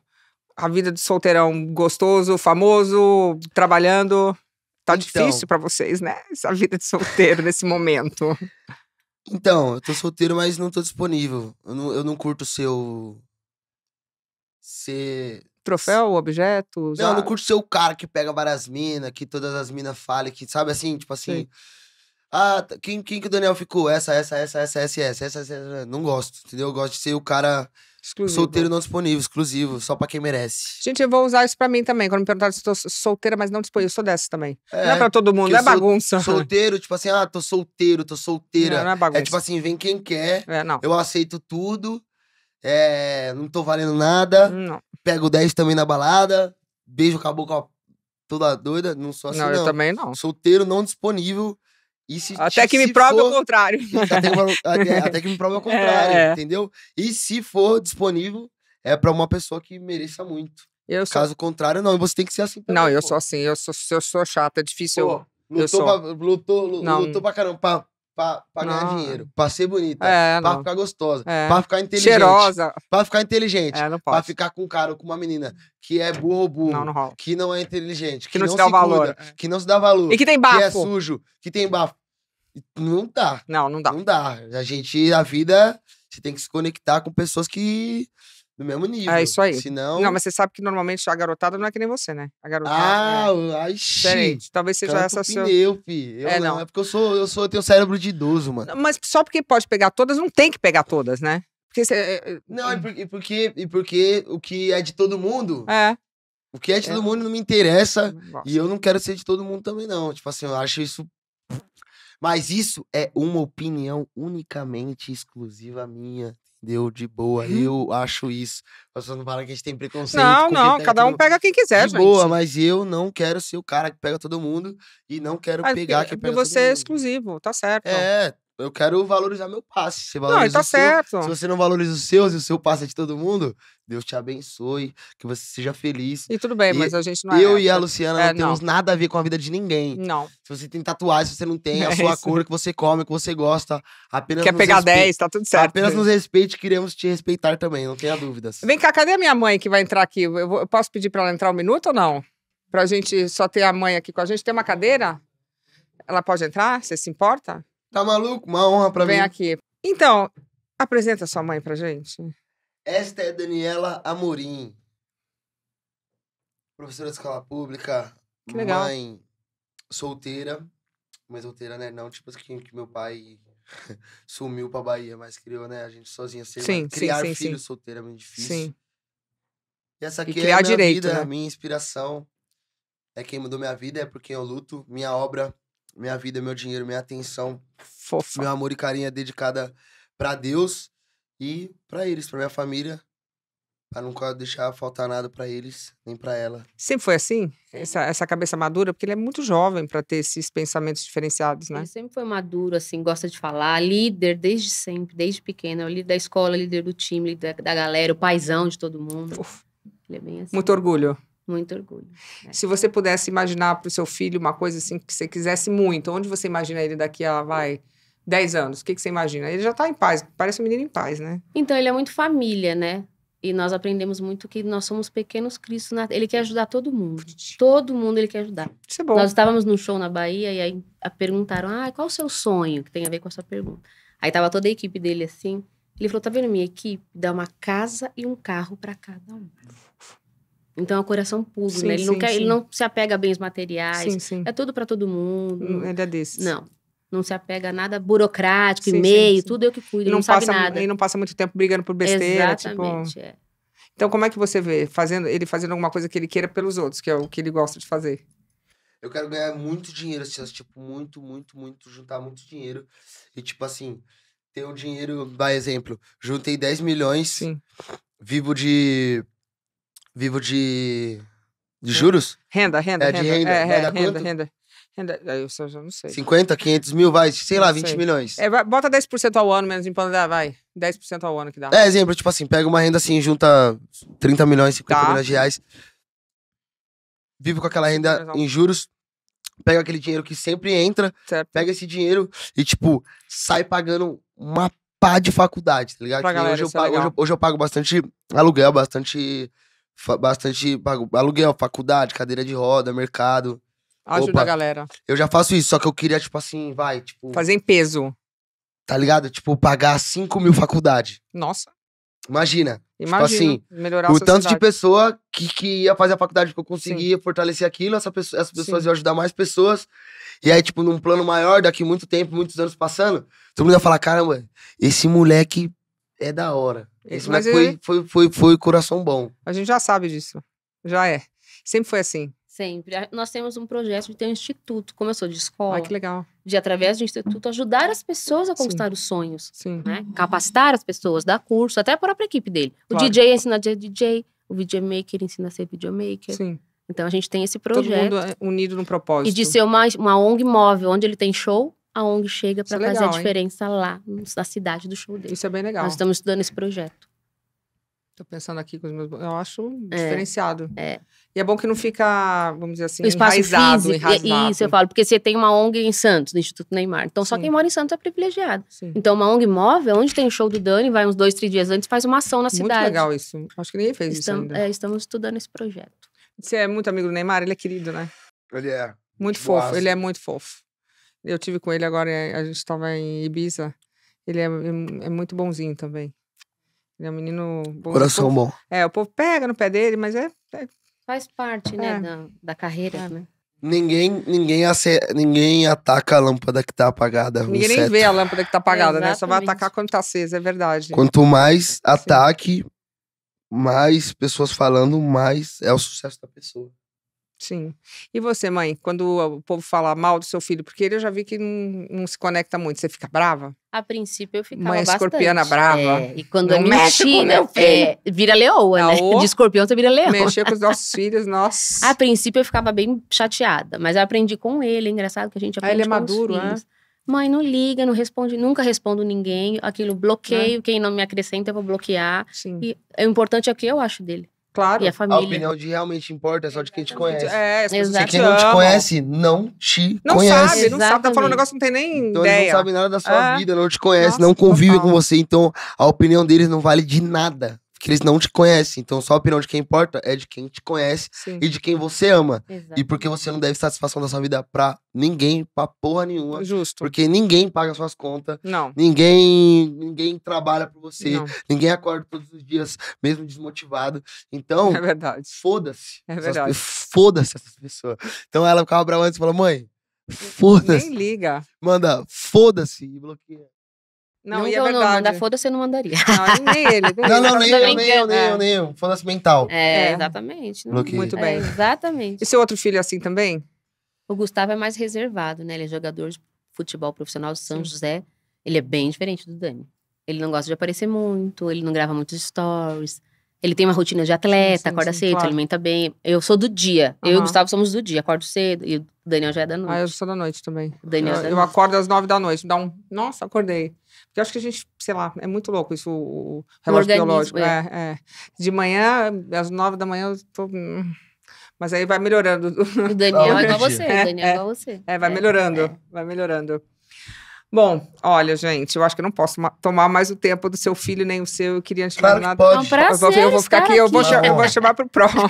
a vida de solteirão gostoso, famoso, trabalhando? Tá então, difícil para vocês, né? Essa vida de solteiro nesse momento. Então, eu tô solteiro, mas não tô disponível. Eu não, eu não curto seu. Ser. Troféu, objeto? Não, eu não ah. curto ser o cara que pega várias minas, que todas as minas falem, que sabe assim, tipo assim. Sim ah, tá, quem, quem que o Daniel ficou? Essa, essa, essa, essa, essa, essa, essa, essa. Não gosto, entendeu? Eu gosto de ser o cara exclusivo. solteiro não disponível, exclusivo, só pra quem merece. Gente, eu vou usar isso pra mim também. Quando me perguntaram se eu tô solteira, mas não disponível, eu sou dessa também. É, não é pra todo mundo, é bagunça. Solteiro, tipo assim, ah, tô solteiro, tô solteira. Não, não é bagunça. É tipo assim, vem quem quer, é, não. eu aceito tudo, é, não tô valendo nada, não. pego 10 também na balada, beijo, acabou com a toda doida, não sou assim não. Não, eu também não. Solteiro, não disponível. Se, até que me prove for... o contrário. Até que, até, até que me prove o é, contrário, é. entendeu? E se for disponível, é para uma pessoa que mereça muito. Eu Caso contrário, não. Você tem que ser assim também, Não, eu pô. sou assim. Eu sou, eu sou chato, é difícil. Pô, eu, lutou, eu sou... pra, lutou, lutou, não. lutou pra caramba pra, pra, pra não. ganhar dinheiro, é. pra ser bonita, é, pra não. ficar gostosa, é. pra ficar inteligente. Cheirosa. Pra ficar inteligente. É, não Pra ficar com um cara ou com uma menina que é burro ou burro, não, não que não é inteligente, que, que não, se dá valor. Cuida, é. que não se dá valor. E que tem bafo. Que é sujo, que tem bafo. Não dá. Não, não dá. Não dá. A gente, a vida, você tem que se conectar com pessoas que do mesmo é nível. É isso aí. Senão... Não, mas você sabe que normalmente a garotada não é que nem você, né? A garotada. Ah, é... ai, gente. Talvez seja essa sua. Pneu, fi. Eu é, não. não. É porque eu sou, eu sou, eu tenho cérebro de idoso, mano. Mas só porque pode pegar todas, não tem que pegar todas, né? Porque você... Eh, eh, não, e hum. porque, e, porque, e porque o que é de todo mundo. É. O que é de é. todo mundo não me interessa. Nossa. E eu não quero ser de todo mundo também, não. Tipo assim, eu acho isso. Mas isso é uma opinião unicamente exclusiva minha, deu de boa. Uhum. Eu acho isso. Você não fala que a gente tem preconceito. Não, não, cada um pega quem quiser, de gente. boa, mas eu não quero ser o cara que pega todo mundo e não quero mas, pegar quem pega todo mundo. Você é exclusivo, tá certo. É, eu quero valorizar meu passe. Você tá valoriza não, tá certo. Se você não valoriza os seus e o seu passe é de todo mundo, Deus te abençoe, que você seja feliz. E tudo bem, e mas a gente não é. Eu e a Luciana é, não temos não. nada a ver com a vida de ninguém. Não. Se você tem tatuagem, se você não tem, é a sua isso. cor que você come, que você gosta. Apenas Quer pegar respeite. 10, tá tudo certo. Apenas nos respeite, queremos te respeitar também, não tenha dúvidas. Vem cá, cadê a minha mãe que vai entrar aqui? Eu, vou, eu posso pedir para ela entrar um minuto ou não? Pra gente só ter a mãe aqui com a gente. Tem uma cadeira? Ela pode entrar? Você se importa? Tá maluco? Uma honra pra Vem mim. Vem aqui. Então, apresenta sua mãe pra gente. Esta é Daniela Amorim. Professora de escola pública. Que legal. Mãe solteira. Mãe solteira, né? Não, tipo assim, que meu pai sumiu pra Bahia, mas criou, né? A gente sozinha. sim sim, criar sim, filho sim. solteiro é muito difícil. Sim. E essa aqui e é criar é a minha direito, vida, né? a minha inspiração. É quem mudou minha vida, é por quem eu luto. Minha obra minha vida, meu dinheiro, minha atenção, Fofa. meu amor e carinho é dedicada para Deus e para eles, para minha família, para nunca deixar faltar nada para eles nem para ela. Sempre foi assim? Essa, essa cabeça madura? Porque ele é muito jovem para ter esses pensamentos diferenciados, né? Ele sempre foi maduro, assim, gosta de falar, líder desde sempre, desde pequeno. É líder da escola, líder do time, líder da galera, o paizão de todo mundo. Uf. Ele é bem assim. Muito orgulho. Muito orgulho. Né? Se você pudesse imaginar para o seu filho uma coisa assim que você quisesse muito, onde você imagina ele daqui a vai 10 anos? O que, que você imagina? Ele já está em paz, parece um menino em paz, né? Então, ele é muito família, né? E nós aprendemos muito que nós somos pequenos Cristos. Na... Ele quer ajudar todo mundo. Todo mundo ele quer ajudar. Isso é bom. Nós estávamos num show na Bahia e aí perguntaram: ah, qual o seu sonho? Que tem a ver com a sua pergunta. Aí estava toda a equipe dele assim. Ele falou: tá vendo minha equipe? Dá uma casa e um carro para cada um. Então é o coração puro, né? sim, né? Ele, sim, não quer, ele não se apega a bens materiais. É tudo para todo mundo. Hum, ele é desses. Não. Não se apega a nada burocrático, e-mail, tudo eu é que cuido, não, não passa, sabe nada. Ele não passa muito tempo brigando por besteira, tipo Exatamente, tipo... é. Então, como é que você vê fazendo ele fazendo alguma coisa que ele queira pelos outros, que é o que ele gosta de fazer? Eu quero ganhar muito dinheiro, assim, tipo, muito, muito, muito, juntar muito dinheiro. E, tipo assim, ter um dinheiro, vai exemplo, juntei 10 milhões, Sim. vivo de Vivo de. De juros? Renda, renda, é, renda. De é, é, renda. É, renda, renda, renda, renda. Eu só eu não sei. 50, 500 mil, vai, sei lá, 20 sei. milhões. É, bota 10% ao ano menos em pano, vai. 10% ao ano que dá. É, exemplo, tipo assim, pega uma renda assim, junta 30 milhões, 50 tá. milhões de reais. vivo com aquela renda em juros, pega aquele dinheiro que sempre entra, certo. pega esse dinheiro e, tipo, sai pagando uma pá de faculdade, tá ligado? Galera, é hoje, eu pago, é hoje, hoje eu pago bastante aluguel, bastante bastante aluguel, faculdade, cadeira de roda, mercado. Ajuda Opa, a galera. Eu já faço isso, só que eu queria, tipo assim, vai, tipo. Fazer em peso. Tá ligado? Tipo, pagar 5 mil faculdade. Nossa. Imagina. Imagina. Tipo assim, melhorar o tanto de pessoa que, que ia fazer a faculdade que eu conseguia Sim. fortalecer aquilo, essa pessoa, essas pessoas Sim. iam ajudar mais pessoas. E aí, tipo, num plano maior, daqui muito tempo, muitos anos passando, todo mundo ia falar: caramba, esse moleque é da hora. Esse mas foi, é foi, foi, foi coração bom. A gente já sabe disso. Já é. Sempre foi assim. Sempre. Nós temos um projeto de ter um instituto, como eu sou de escola. Ai, que legal. De, através do instituto, ajudar as pessoas a conquistar Sim. os sonhos. Sim. Né? Capacitar as pessoas, dar curso, até a própria equipe dele. O claro. DJ ensina a ser DJ, o videomaker ensina a ser videomaker. Sim. Então a gente tem esse projeto. Todo mundo é unido no propósito. E de ser uma, uma ONG móvel, onde ele tem show, a ONG chega para é fazer a diferença hein? lá, na cidade do show dele. Isso é bem legal. Nós estamos estudando esse projeto. Tô pensando aqui com os meus. Eu acho é, diferenciado. É. E é bom que não fica, vamos dizer assim, o espaço enraizado, físico, enrasado. Isso, eu falo, porque você tem uma ONG em Santos, no Instituto Neymar. Então, só quem mora em Santos é privilegiado. Sim. Então, uma ONG móvel, onde tem show do Dani, vai uns dois, três dias antes, faz uma ação na cidade. Muito legal isso. Acho que ninguém fez estamos, isso ainda. É, estamos estudando esse projeto. Você é muito amigo do Neymar, ele é querido, né? Ele é. Muito fofo, ele é muito fofo. Eu tive com ele agora, eh, a gente estava em Ibiza. Ele é, hum, é muito bonzinho também. Ele é um menino bonzinho. Coração povo, bom. É, o povo pega no pé dele, mas é. é... Faz parte, né, é. da, da, carreira, é. né? Ninguém, ninguém, ace... ninguém ataca a lâmpada que tá apagada. Ninguém nem vê a lâmpada que tá apagada, né? Só vai atacar quando tá acesa, é verdade. Quanto mais ataque, Sim. mais pessoas falando, mais é o sucesso da pessoa. Sim. E você, mãe, quando o povo fala mal do seu filho, porque ele eu já vi que não, não se conecta muito, você fica brava? A princípio eu ficava Mãe bastante. escorpiana brava. É, e quando não é é, vira leoa, tá né? De escorpião você vira leoa. Mexer com os nossos filhos, nossa. A princípio eu ficava bem chateada, mas eu aprendi com ele, é engraçado que a gente aprende ah, ele é maduro, né? Mãe, não liga, não responde, nunca respondo ninguém. Aquilo né? bloqueio, é. quem não me acrescenta eu vou bloquear. Sim. E o importante é o que eu acho dele. Claro. E a família. A opinião de realmente importa é só de quem te conhece. É, Se quem não te conhece, não te não conhece. Não sabe, não Exatamente. sabe, tá falando um negócio, não tem nem então, ideia. não sabe nada da sua é. vida, não te conhece, Nossa, não convive com você. Então, a opinião deles não vale de nada que eles não te conhecem. Então, só a opinião de quem importa é de quem te conhece Sim. e de quem você ama. Exato. E porque você não deve satisfação da sua vida pra ninguém, pra porra nenhuma. Justo. Porque ninguém paga suas contas. Não. Ninguém, ninguém trabalha por você. Não. Ninguém acorda todos os dias, mesmo desmotivado. Então. É verdade. Foda-se. É verdade. Foda-se essas pessoas. Então ela ficava brava antes e falou: mãe, foda-se. Nem liga. Manda, foda-se e bloqueia. Não, não e é Não, da foda você não mandaria. Não, é nem ele. Nem é não, não, nem eu, nem eu, nem eu, nem Foda-se mental. É, é. exatamente. Não, muito bem. É, exatamente. E seu outro filho é assim também? O Gustavo é mais reservado, né? Ele é jogador de futebol profissional de São Sim. José. Ele é bem diferente do Dani. Ele não gosta de aparecer muito, ele não grava muitos stories. Ele tem uma rotina de atleta, sim, sim, acorda sim, cedo, claro. alimenta bem. Eu sou do dia. Uhum. Eu e o Gustavo somos do dia. Acordo cedo e o Daniel já é da noite. Ah, eu sou da noite também. Daniel eu, é eu noite. acordo às nove da noite. Dá um. Nossa, acordei. Porque eu acho que a gente, sei lá, é muito louco isso, o relógio o biológico. É. É, é. De manhã, às nove da manhã, eu tô. Hum. Mas aí vai melhorando. O Daniel é igual você, o Daniel é, igual você. É, é, é. é. vai melhorando, vai melhorando. Bom, olha, gente, eu acho que eu não posso tomar mais o tempo do seu filho nem o seu. Eu queria antes claro nada. Pode. É um eu vou, eu vou ficar aqui, aqui. Eu, vou eu vou, chamar para o próximo.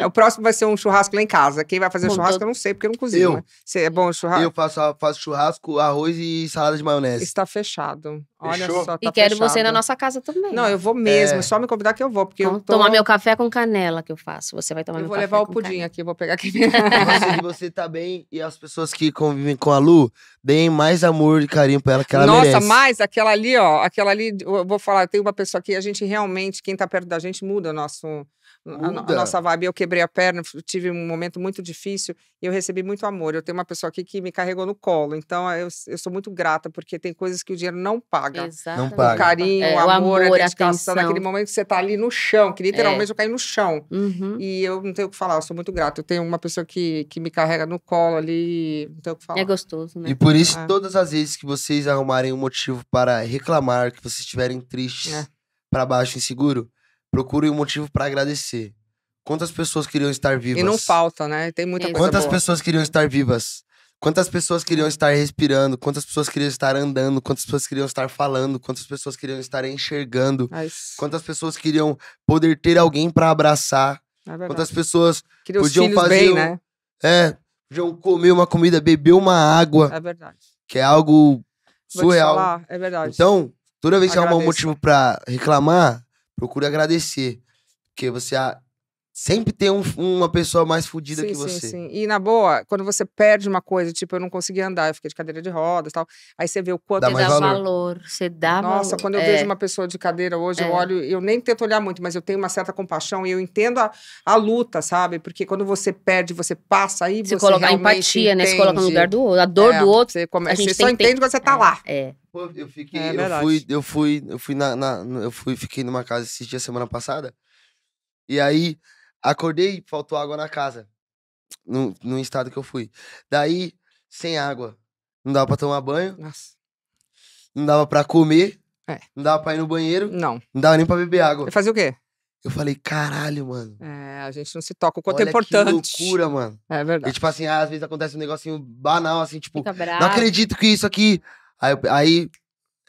É, o próximo vai ser um churrasco lá em casa. Quem vai fazer Bom, churrasco, eu não sei, porque eu não cozinho. Eu, né? é bom churrasco? Eu faço, faço churrasco, arroz e salada de maionese. Está fechado. Olha Fechou? só, tá E quero fechado. você na nossa casa também. Não, eu vou mesmo. É. Só me convidar que eu vou, porque então, eu tô... tomar meu café com canela que eu faço. Você vai tomar eu meu café Eu vou levar o pudim canela. aqui, vou pegar aqui. Nossa, você tá bem. E as pessoas que convivem com a Lu, deem mais amor e carinho pra ela que ela nossa, merece. Nossa, mais aquela ali, ó. Aquela ali, eu vou falar, tem uma pessoa que a gente realmente, quem tá perto da gente, muda o nosso a, a, nossa vibe, eu quebrei a perna, tive um momento muito difícil e eu recebi muito amor. Eu tenho uma pessoa aqui que me carregou no colo, então ah, eu, eu sou muito grata, porque tem coisas que o dinheiro não paga. Exato. Não paga. O carinho, é, o amor, amor, a dedicação, naquele momento que você está ali no chão, que literalmente é. eu caí no chão. Uhum. E eu não tenho o que falar, eu sou muito grata. Eu tenho uma pessoa que, que me carrega no colo ali, não tenho o que é falar. É gostoso, né? E por isso, é. todas as vezes que vocês arrumarem um motivo para reclamar, que vocês estiverem tristes, é. para baixo, inseguro, procure um motivo para agradecer. Quantas pessoas queriam estar vivas? E não falta, né? Tem muita coisa Quantas boa. pessoas queriam estar vivas? Quantas pessoas queriam estar respirando? Quantas pessoas queriam estar andando? Quantas pessoas queriam estar falando? Quantas pessoas queriam estar enxergando? É quantas pessoas queriam poder ter alguém para abraçar? É quantas pessoas queriam podiam fazer bem, um... né? É, podiam comer uma comida, beber uma água. É verdade. Que é algo Vou surreal. Falar, é verdade. Então, toda vez que há um motivo para reclamar, procure agradecer. Porque você Sempre tem um, uma pessoa mais fodida que você. Sim, sim. E na boa, quando você perde uma coisa, tipo, eu não consegui andar, eu fiquei de cadeira de rodas e tal. Aí você vê o quanto. Dá mais dá valor. valor. Você dá Nossa, valor. quando eu é. vejo uma pessoa de cadeira hoje, é. eu olho, eu nem tento olhar muito, mas eu tenho uma certa compaixão e eu entendo a, a luta, sabe? Porque quando você perde, você passa aí, você. você. coloca empatia, entende. né? Você coloca no lugar do outro, a dor é, do outro. Você, come... você só entende que... quando você tá lá. É. é. Pô, eu fiquei. É eu fui, eu fui, eu fui na, na, eu fui, fiquei numa casa esses dias semana passada. E aí Acordei, faltou água na casa. No, no estado que eu fui. Daí, sem água. Não dava pra tomar banho. Nossa. Não dava pra comer. É. Não dava pra ir no banheiro. Não. Não dava nem pra beber água. Fazer o quê? Eu falei, caralho, mano. É, a gente não se toca o quanto é Olha é importante. Que loucura, mano. É verdade. E, tipo assim, às vezes acontece um negocinho banal, assim, tipo, não acredito que isso aqui. Aí, aí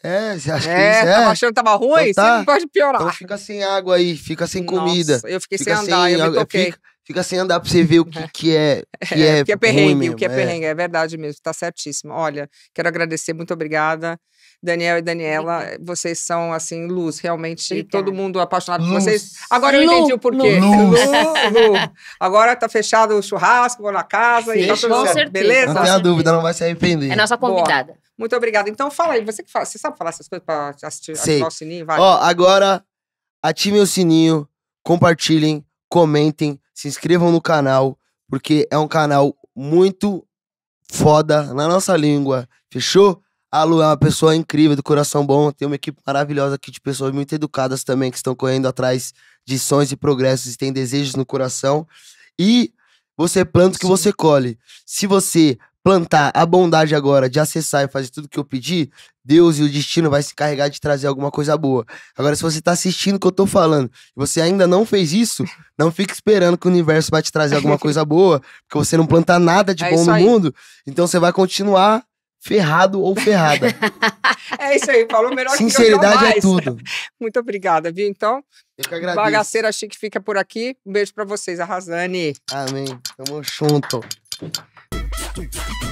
é, você acha é, que isso é? Tava achando que tava então ruim, então tá. sempre pode piorar. Então fica sem água aí, fica sem Nossa, comida. eu fiquei fica sem andar, sem, eu me é, toquei. Fica, fica, sem andar pra você ver o que, que é que é, é, que é perrengue, mesmo, o que é, é, é, perrengue, é verdade mesmo, tá certíssimo. Olha, quero agradecer, muito obrigada. Daniel e Daniela, vocês são, assim, luz, realmente. Todo mundo apaixonado luz. por vocês. Agora eu entendi o porquê. Lu, Lu. Agora tá fechado o churrasco, vou na casa Sim, e tá tudo certo. Beleza? Não a dúvida, não vai se arrepender. É nossa convidada. Boa. Muito obrigada. Então fala aí, você que fala, você sabe falar essas coisas para assistir, Sei. o sininho? Vai. Ó, agora ativem o sininho, compartilhem, comentem, se inscrevam no canal, porque é um canal muito foda na nossa língua. Fechou? A Lu é uma pessoa incrível, do coração bom, tem uma equipe maravilhosa aqui de pessoas muito educadas também que estão correndo atrás de sonhos e progressos e têm desejos no coração. E você planta o que você colhe. Se você plantar a bondade agora de acessar e fazer tudo que eu pedir, Deus e o destino vai se carregar de trazer alguma coisa boa. Agora, se você tá assistindo o que eu tô falando e você ainda não fez isso, não fique esperando que o universo vai te trazer alguma coisa boa, porque você não planta nada de é bom no aí. mundo, então você vai continuar ferrado ou ferrada. é isso aí, falou melhor Sinceridade que eu é tudo. Muito obrigada, viu? Então, eu que agradeço. bagaceira chique fica por aqui. Um beijo para vocês, arrasane. Amém. Tamo junto. Yeah.